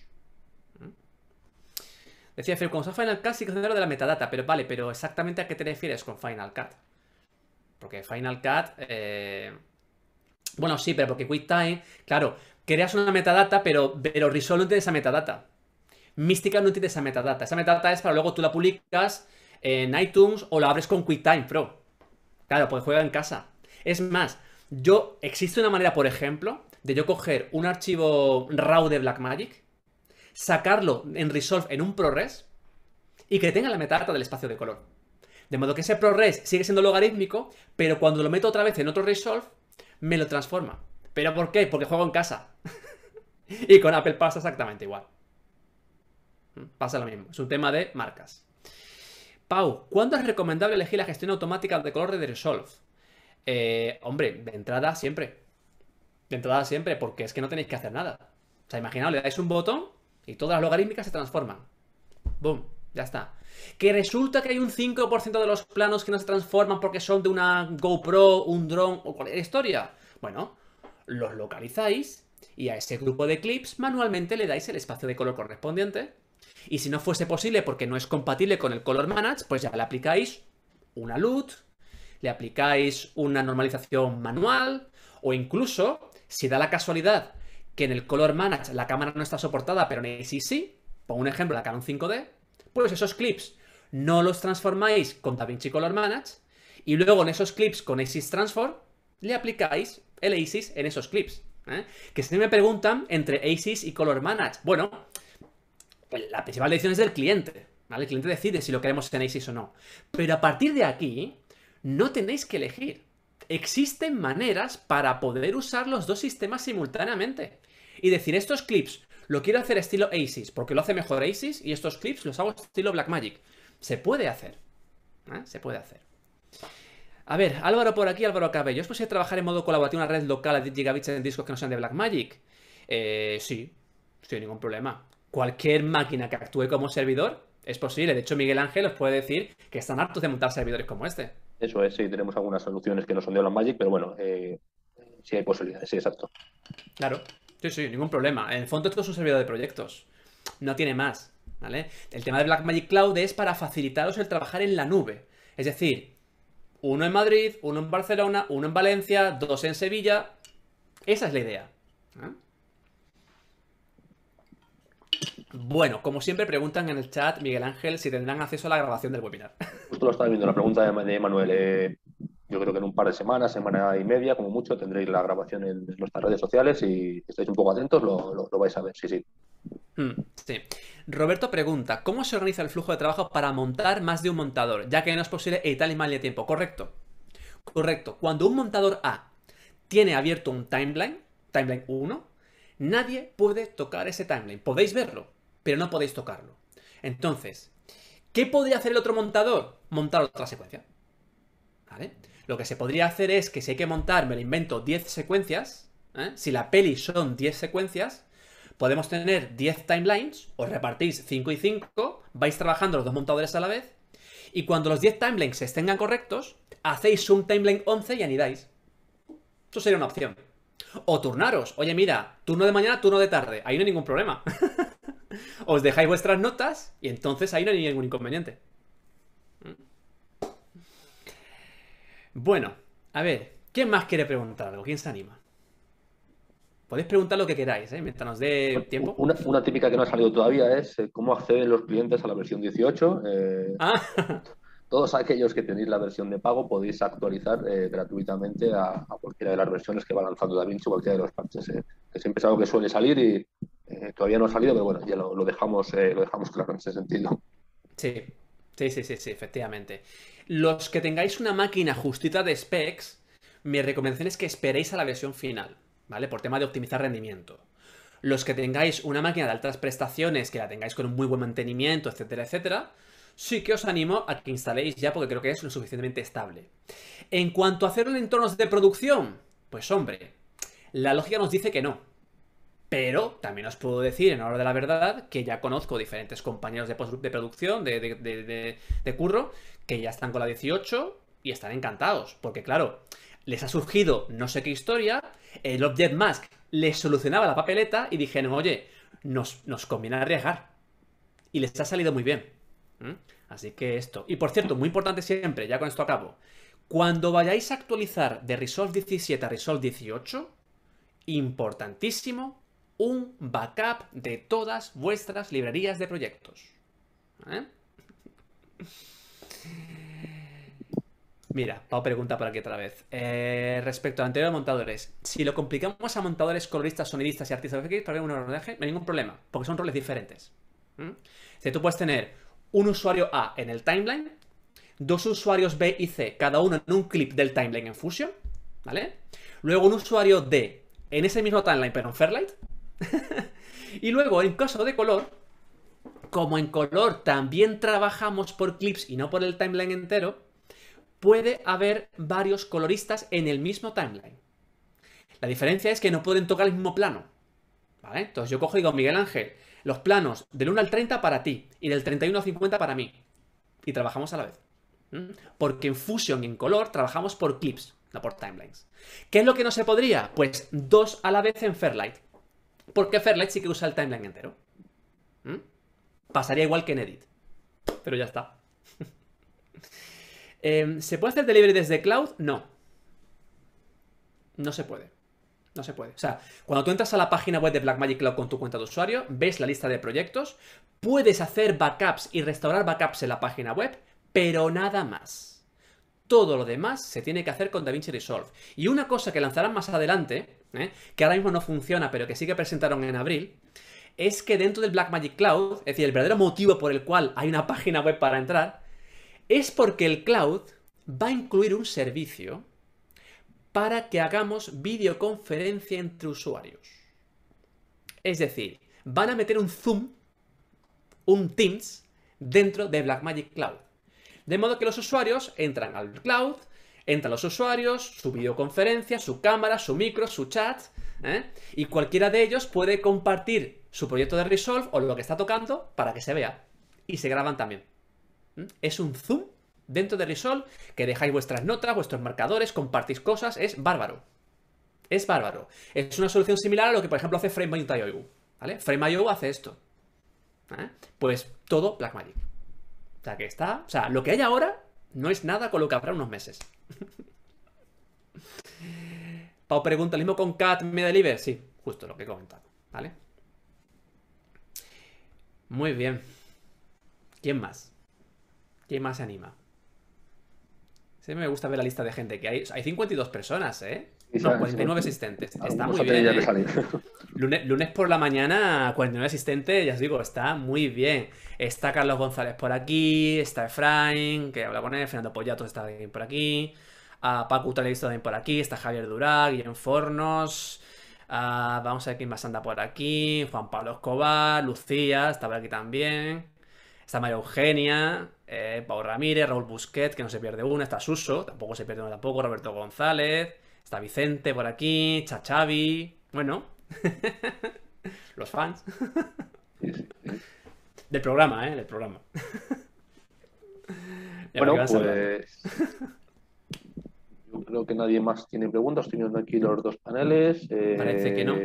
Speaker 2: ¿Mm? Decía Fer, cuando Final Cut sí que de la metadata, pero vale, pero exactamente a qué te refieres con Final Cut. Porque Final Cut... Eh, bueno, sí, pero porque QuickTime, claro, creas una metadata, pero, pero Resolve no tiene esa metadata. Mística no tiene esa metadata. Esa metadata es para luego tú la publicas en iTunes o la abres con QuickTime Pro. Claro, pues juega en casa. Es más, yo existe una manera, por ejemplo, de yo coger un archivo RAW de Blackmagic, sacarlo en Resolve en un ProRes y que tenga la metadata del espacio de color. De modo que ese ProRes sigue siendo logarítmico, pero cuando lo meto otra vez en otro Resolve, me lo transforma. ¿Pero por qué? Porque juego en casa. [laughs] y con Apple pasa exactamente igual. Mm, pasa lo mismo. Es un tema de marcas. Pau, ¿cuándo es recomendable elegir la gestión automática de color de Resolve? Eh, hombre, de entrada siempre. De entrada siempre, porque es que no tenéis que hacer nada. O sea, imaginaos, le dais un botón y todas las logarítmicas se transforman. Boom, ya está. Que resulta que hay un 5% de los planos que no se transforman porque son de una GoPro, un drone o cualquier historia. Bueno, los localizáis y a ese grupo de clips manualmente le dais el espacio de color correspondiente. Y si no fuese posible porque no es compatible con el Color Manage, pues ya le aplicáis una LUT, le aplicáis una normalización manual o incluso, si da la casualidad que en el Color Manage la cámara no está soportada, pero en el sí, por un ejemplo, la Canon 5D, pues esos clips no los transformáis con DaVinci Color Manage y luego en esos clips con Asis Transform le aplicáis el ASIS en esos clips. ¿eh? Que si me preguntan entre ASIS y Color Manage, bueno, pues la principal decisión es del cliente. El cliente decide si lo queremos en ASIS o no. Pero a partir de aquí, no tenéis que elegir. Existen maneras para poder usar los dos sistemas simultáneamente. Y decir, estos clips lo quiero hacer estilo ASIS, porque lo hace mejor ASIS y estos clips los hago estilo Blackmagic. Se puede hacer. ¿eh? Se puede hacer. A ver, Álvaro por aquí, Álvaro Cabello. ¿Es posible trabajar en modo colaborativo en una red local a 10 gigabits en discos que no sean de Blackmagic? Eh, sí, sin ningún problema. Cualquier máquina que actúe como servidor es posible. De hecho, Miguel Ángel os puede decir que están hartos de montar servidores como este.
Speaker 1: Eso es, sí, tenemos algunas soluciones que no son de Blackmagic, pero bueno, eh, sí hay posibilidades, sí, exacto.
Speaker 2: Claro. Sí, sí, ningún problema. En el fondo esto es un servidor de proyectos. No tiene más, ¿vale? El tema de Blackmagic Cloud es para facilitaros el trabajar en la nube. Es decir, uno en Madrid, uno en Barcelona, uno en Valencia, dos en Sevilla. Esa es la idea. ¿eh? Bueno, como siempre preguntan en el chat, Miguel Ángel, si tendrán acceso a la grabación del webinar.
Speaker 1: Justo lo estaba viendo, la pregunta de Manuel. Eh, yo creo que en un par de semanas, semana y media, como mucho, tendréis la grabación en nuestras redes sociales y si estáis un poco atentos, lo, vais a ver, sí, sí.
Speaker 2: Mm, sí. Roberto pregunta, ¿cómo se organiza el flujo de trabajo para montar más de un montador? Ya que no es posible editar y mal de tiempo, ¿correcto? Correcto. Cuando un montador A tiene abierto un timeline, timeline 1, nadie puede tocar ese timeline. Podéis verlo, pero no podéis tocarlo. Entonces, ¿qué podría hacer el otro montador? Montar otra secuencia. ¿Vale? Lo que se podría hacer es que si hay que montar, me lo invento, 10 secuencias, ¿eh? si la peli son 10 secuencias, podemos tener 10 timelines, os repartís 5 y 5, vais trabajando los dos montadores a la vez, y cuando los 10 timelines estén correctos, hacéis un timeline 11 y anidáis. Eso sería una opción. O turnaros. Oye, mira, turno de mañana, turno de tarde. Ahí no hay ningún problema. [laughs] Os dejáis vuestras notas y entonces ahí no hay ningún inconveniente. Bueno, a ver, ¿quién más quiere preguntar algo? ¿Quién se anima? Podéis preguntar lo que queráis, ¿eh? mientras nos dé tiempo.
Speaker 1: Una, típica que no ha salido todavía es eh, cómo acceden los clientes a la versión 18. Eh, ah. [laughs] Todos aquellos que tenéis la versión de pago podéis actualizar eh, gratuitamente a, cualquiera de las versiones que va lanzando DaVinci o cualquiera de los parches. Que siempre es algo que suele salir y todavía no ha salido, pero bueno, ya lo, dejamos, lo dejamos claro en ese sentido.
Speaker 2: Sí, sí, sí, sí, sí efectivamente. Los que tengáis una máquina justita de specs, mi recomendación es que esperéis a la versión final, ¿vale? Por tema de optimizar rendimiento. Los que tengáis una máquina de altas prestaciones, que la tengáis con un muy buen mantenimiento, etcétera, etcétera, sí que os animo a que instaléis ya porque creo que es lo suficientemente estable. En cuanto a hacerlo en entornos de producción, pues hombre, la lógica nos dice que no, pero también os puedo decir, en hora de la verdad, que ya conozco diferentes compañeros de, post de producción, de, curro, que ya están con la 18 y están encantados. Porque, claro, les ha surgido no sé qué historia, el Object Mask les solucionaba la papeleta y dijeron, oye, nos, nos conviene arriesgar. Y les ha salido muy bien. ¿Mm? Así que esto. Y por cierto, muy importante siempre, ya con esto acabo. Cuando vayáis a actualizar de Resolve 17 a Resolve 18, importantísimo un backup de todas vuestras librerías de proyectos. ¿Eh? Mira, Pau pregunta por aquí otra vez. Eh, respecto a anterior montadores, si lo complicamos a montadores, coloristas, sonidistas y artistas de para ver un rodaje, no hay ningún problema, porque son roles diferentes. ¿Mm? Si tú puedes tener un usuario A en el timeline, dos usuarios B y C, cada uno en un clip del timeline en Fusion, ¿vale? Luego un usuario D en ese mismo timeline, pero en Fairlight, [laughs] y luego, en caso de color, como en color también trabajamos por clips y no por el timeline entero, puede haber varios coloristas en el mismo timeline. La diferencia es que no pueden tocar el mismo plano. Entonces yo cojo y digo, Miguel Ángel, los planos del 1 al 30 para ti y del 31 al 50 para mí. Y trabajamos a la vez. Porque en Fusion y en color trabajamos por clips, no por timelines. ¿Qué es lo que no se podría? Pues dos a la vez en Fairlight. Porque Fairlight sí que usa el timeline entero. ¿Mm? Pasaría igual que en Edit. Pero ya está. [laughs] Em, ¿Se puede hacer delivery desde cloud? No. No se puede. No se puede. O sea, cuando tú entras a la página web de Blackmagic Cloud con tu cuenta de usuario, ves la lista de proyectos, puedes hacer backups y restaurar backups en la página web, pero nada más. Todo lo demás se tiene que hacer con DaVinci Resolve. Y una cosa que lanzarán más adelante, ¿eh? que ahora mismo no funciona, pero que sí que presentaron en abril, es que dentro del Blackmagic Cloud, es decir, el verdadero motivo por el cual hay una [laughs] página web para entrar, es porque el cloud va a incluir un servicio para que hagamos videoconferencia entre usuarios. Es decir, van a meter un Zoom, un Teams, dentro de Blackmagic Cloud. De modo que los usuarios entran al cloud, entran los usuarios, su videoconferencia, su cámara, su micro, su chat, ¿eh? y cualquiera de ellos puede compartir su proyecto de Resolve o lo que está tocando para que se vea. Y se graban también. ¿Mm? Es un zoom dentro de Resolve que dejáis vuestras notas, vuestros marcadores, compartís cosas, es bárbaro. Es bárbaro. Es una solución similar a lo que, por ejemplo, hace Frame.io. Frame.io hace esto. ¿eh? Pues todo Blackmagic. O sea, que está. O sea, lo que hay ahora no es nada con lo que habrá unos meses. [laughs] Pau pregunta, ¿el mismo con Cat me delivery, Sí, justo lo que he comentado, ¿vale? Muy bien. ¿Quién más? ¿Quién más se anima? Sí, me gusta ver la lista de gente que hay. hay 52 personas, ¿eh? No, 49 asistentes. Está muy bien. ¿eh? [laughs] Lunes, por la mañana, 49 asistentes, ya os digo, está muy bien. Está Carlos González por aquí, está Efraín, que habla con él, Fernando Pollato está también por aquí, a Paco está también por aquí, está Javier y Guillermo Fornos, vamos a ver quién más anda por aquí, Juan Pablo Escobar, Lucía, está por aquí también, está María Eugenia, eh, Pau Ramírez, Raúl Busquet, que no se pierde una, está Suso, tampoco se pierde una tampoco, Roberto González. Está Vicente por aquí, Chachavi. Bueno, [laughs] los fans. Del programa, ¿eh? Del programa.
Speaker 1: bueno, pues. Yo creo que nadie más tiene preguntas. Teniendo aquí los dos paneles. Eh, Parece que no.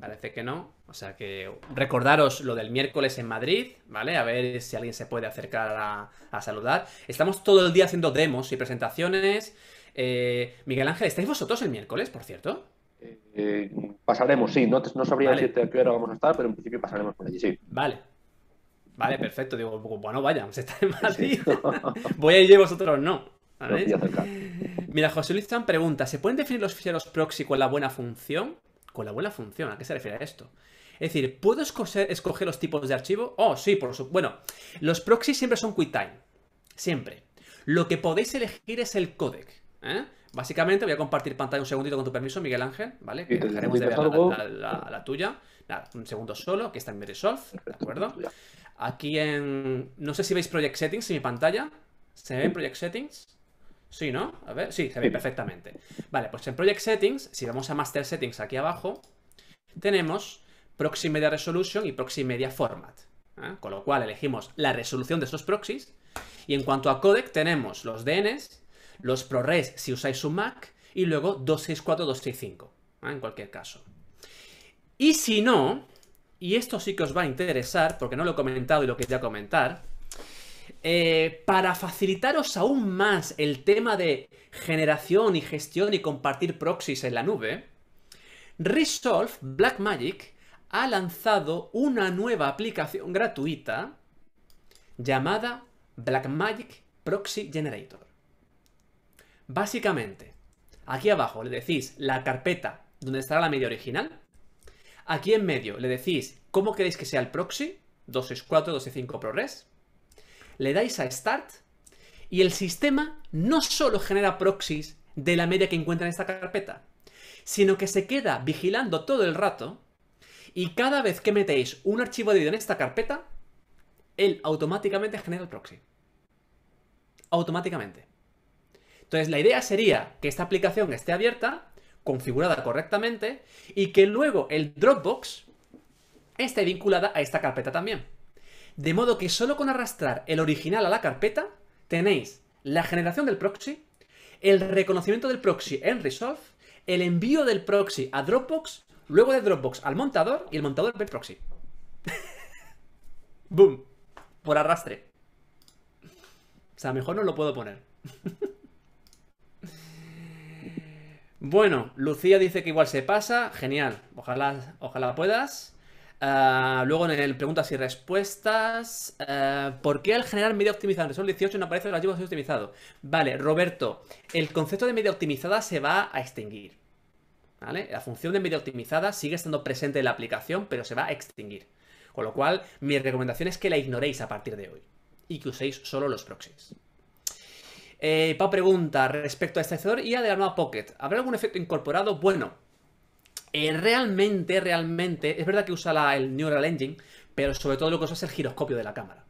Speaker 2: Parece que no. O sea que recordaros lo del miércoles en Madrid, ¿vale? A ver si alguien se puede acercar a, a saludar. Estamos todo el día haciendo demos y presentaciones. Eh, Miguel Ángel, ¿estáis vosotros el miércoles, por cierto?
Speaker 1: Eh, pasaremos, sí. No, sabría vale. a qué hora vamos a estar, pero en principio pasaremos por allí, sí.
Speaker 2: Vale. Vale, perfecto. Digo, bueno, vaya, está en [laughs]
Speaker 1: Voy a ir vosotros no.
Speaker 2: Mira, José Luis Tran pregunta, ¿se pueden definir los ficheros proxy con la buena función? Con la buena función, ¿a qué se refiere esto? Es decir, ¿puedo escoger, los tipos de archivo? Oh, sí, por supuesto. Bueno, los proxy siempre son QuickTime. Siempre. Lo que podéis elegir es el codec. ¿eh? Básicamente, voy a compartir pantalla un segundito con tu permiso, Miguel Ángel, ¿vale? Que dejaremos de ver la, tuya. un segundo solo, que está en Resolve, ¿de acuerdo? Aquí en... No sé si veis Project Settings en mi pantalla. ¿Se en Project Settings? Sí, ¿no? A ver, sí, se ve perfectamente. Vale, pues en Project Settings, si vamos a Master Settings aquí abajo, tenemos Proxy Media Resolution y Proxy Media Format. ¿eh? Con lo cual elegimos la resolución de esos proxies. Y en cuanto a codec, tenemos los DNs los ProRes si usáis un Mac y luego 264, 265, en cualquier caso. Y si no, y esto sí que os va a interesar, porque no lo he comentado y lo quería comentar, eh, para facilitaros aún más el tema de generación y gestión y compartir proxies en la nube, Resolve Blackmagic ha lanzado una nueva aplicación gratuita llamada Blackmagic Proxy Generator. Básicamente, aquí abajo le decís la carpeta donde estará la media original. Aquí en medio le decís cómo queréis que sea el proxy, 264, 265 ProRes. Le dais a Start y el sistema no solo genera proxies de la media que encuentra en esta carpeta, sino que se queda vigilando todo el rato y cada vez que metéis un archivo de video en esta carpeta, él automáticamente genera el proxy. Automáticamente. Entonces, la idea sería que esta aplicación esté abierta, configurada correctamente, y que luego el Dropbox esté vinculada a esta carpeta también. De modo que solo con arrastrar el original a la carpeta, tenéis la generación del proxy, el reconocimiento del proxy en Resolve, el envío del proxy a Dropbox, luego de Dropbox al montador y el montador del proxy. [laughs] ¡Boom! Por arrastre. O sea, mejor no lo puedo poner. [laughs] Bueno, Lucía dice que igual se pasa. Genial. Ojalá, ojalá puedas. Ah, luego en el preguntas y respuestas. Ah, ¿Por qué al generar media optimizada en Resolve 18 no aparece el archivo optimizado? Vale, Roberto, el concepto de media optimizada se va a extinguir. La función de media optimizada sigue estando presente en la aplicación, pero se va a extinguir. Con lo cual, mi recomendación es que la ignoréis a partir de hoy y que uséis solo los proxies pa eh, pregunta respecto a este y a de la nueva Pocket. ¿Habrá algún efecto incorporado? Bueno, eh, realmente, realmente, es verdad que usa el Neural Engine, pero sobre todo lo que usa es el giroscopio de la cámara.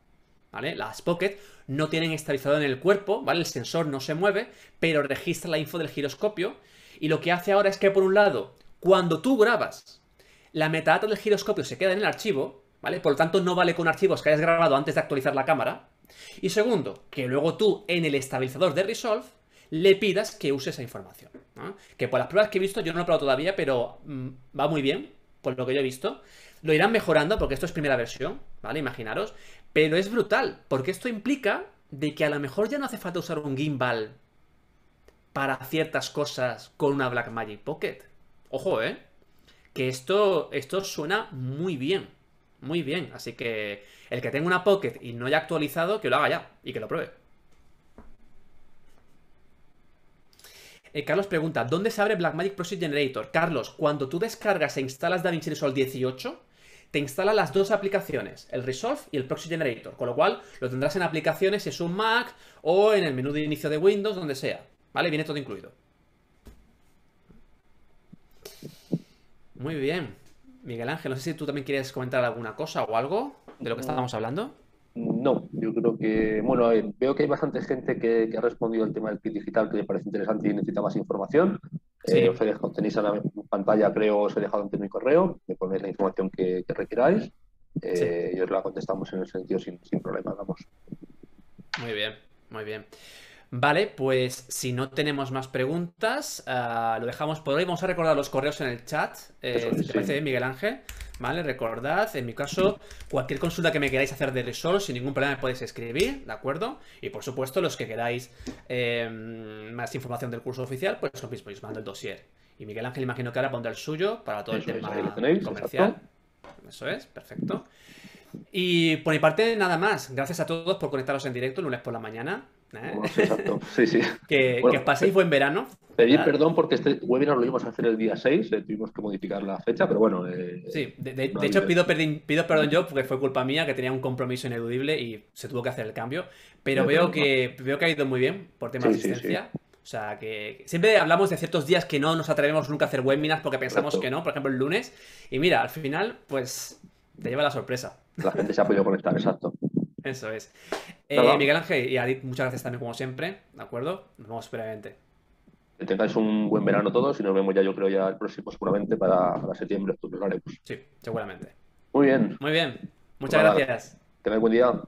Speaker 2: ¿Vale? Las Pocket no tienen estabilizador en el cuerpo, ¿vale? El sensor no se mueve, pero registra la info del giroscopio. Y lo que hace ahora es que, por un lado, cuando tú grabas, la metadata del giroscopio se queda en el archivo, ¿vale? Por lo tanto, no vale con archivos que hayas grabado antes de actualizar la cámara, y segundo, que luego tú en el estabilizador de Resolve le pidas que use esa información. Que por las pruebas que he visto, yo no lo he probado todavía, pero mm, va muy bien, por lo que yo he visto. Lo irán mejorando porque esto es primera versión, ¿vale? Imaginaros. Pero es brutal, porque esto implica de que a lo mejor ya no hace falta usar un gimbal para ciertas cosas con una Blackmagic Pocket. Ojo, ¿eh? Que esto, esto suena muy bien muy bien. Así que el que tenga una Pocket y no haya actualizado, que lo haga ya y que lo pruebe. Eh, Carlos pregunta, ¿dónde se abre Blackmagic Proxy Generator? Carlos, cuando tú descargas e instalas DaVinci Resolve 18, te instala las dos aplicaciones, el Resolve y el Proxy Generator, con lo cual lo tendrás en aplicaciones si es un Mac o en el menú de inicio de Windows, donde sea. ¿Vale? Viene todo incluido. Muy bien. Miguel Ángel, no sé si tú también quieres comentar alguna cosa o algo de lo que estábamos hablando.
Speaker 1: No, yo creo que, bueno, veo que hay bastante gente que, ha respondido al tema del kit digital que le parece interesante y necesita más información. Eh, os he tenéis en la pantalla, creo, os he dejado antes mi correo, me ponéis la información que, que requiráis eh, y os la contestamos en el sentido sin, sin problema, vamos. Muy
Speaker 2: bien, muy bien. Vale, pues si no tenemos más preguntas, ah, lo dejamos por hoy. Vamos a recordar los correos en el chat. Eh, ¿Te parece, Miguel Ángel? Vale, recordad, en mi caso, cualquier consulta que me queráis hacer de Resolve, sin ningún problema me podéis escribir, ¿de acuerdo? Y por supuesto, los que queráis em, más información del curso oficial, pues lo mismo, os mando el dossier. Y Miguel Ángel, imagino que ahora pondrá el suyo para todo el tema comercial. Eso es, perfecto. Y por mi parte, nada más. Gracias a
Speaker 1: todos por conectaros en
Speaker 2: directo el lunes por la mañana. ¿Eh? exacto.
Speaker 1: [laughs] que, os paséis buen verano. Pedir ah. perdón porque este webinar lo íbamos a hacer el día 6, eh, tuvimos que modificar la fecha, pero bueno. Eh, sí, de, hecho pido, pido, perdón
Speaker 2: yo porque fue culpa mía que tenía un compromiso ineludible y se tuvo que hacer el cambio, pero veo, que, veo que ha ido muy bien por tema de asistencia. O sea, que siempre hablamos de ciertos días que no nos atrevemos nunca a hacer webinars porque pensamos que no, por ejemplo el lunes. Y mira, al final, pues te lleva la sorpresa.
Speaker 1: La gente se ha podido conectar, exacto.
Speaker 2: Eso es. Eh, Miguel Ángel y Adit, muchas gracias también, como siempre. ¿De acuerdo? Nos vemos brevemente.
Speaker 1: Que tengáis un buen verano todos y nos vemos ya, yo creo, ya el próximo, seguramente para, septiembre, octubre Sí, seguramente.
Speaker 2: Muy bien. Muy bien.
Speaker 1: Muchas gracias. Tengáis buen día.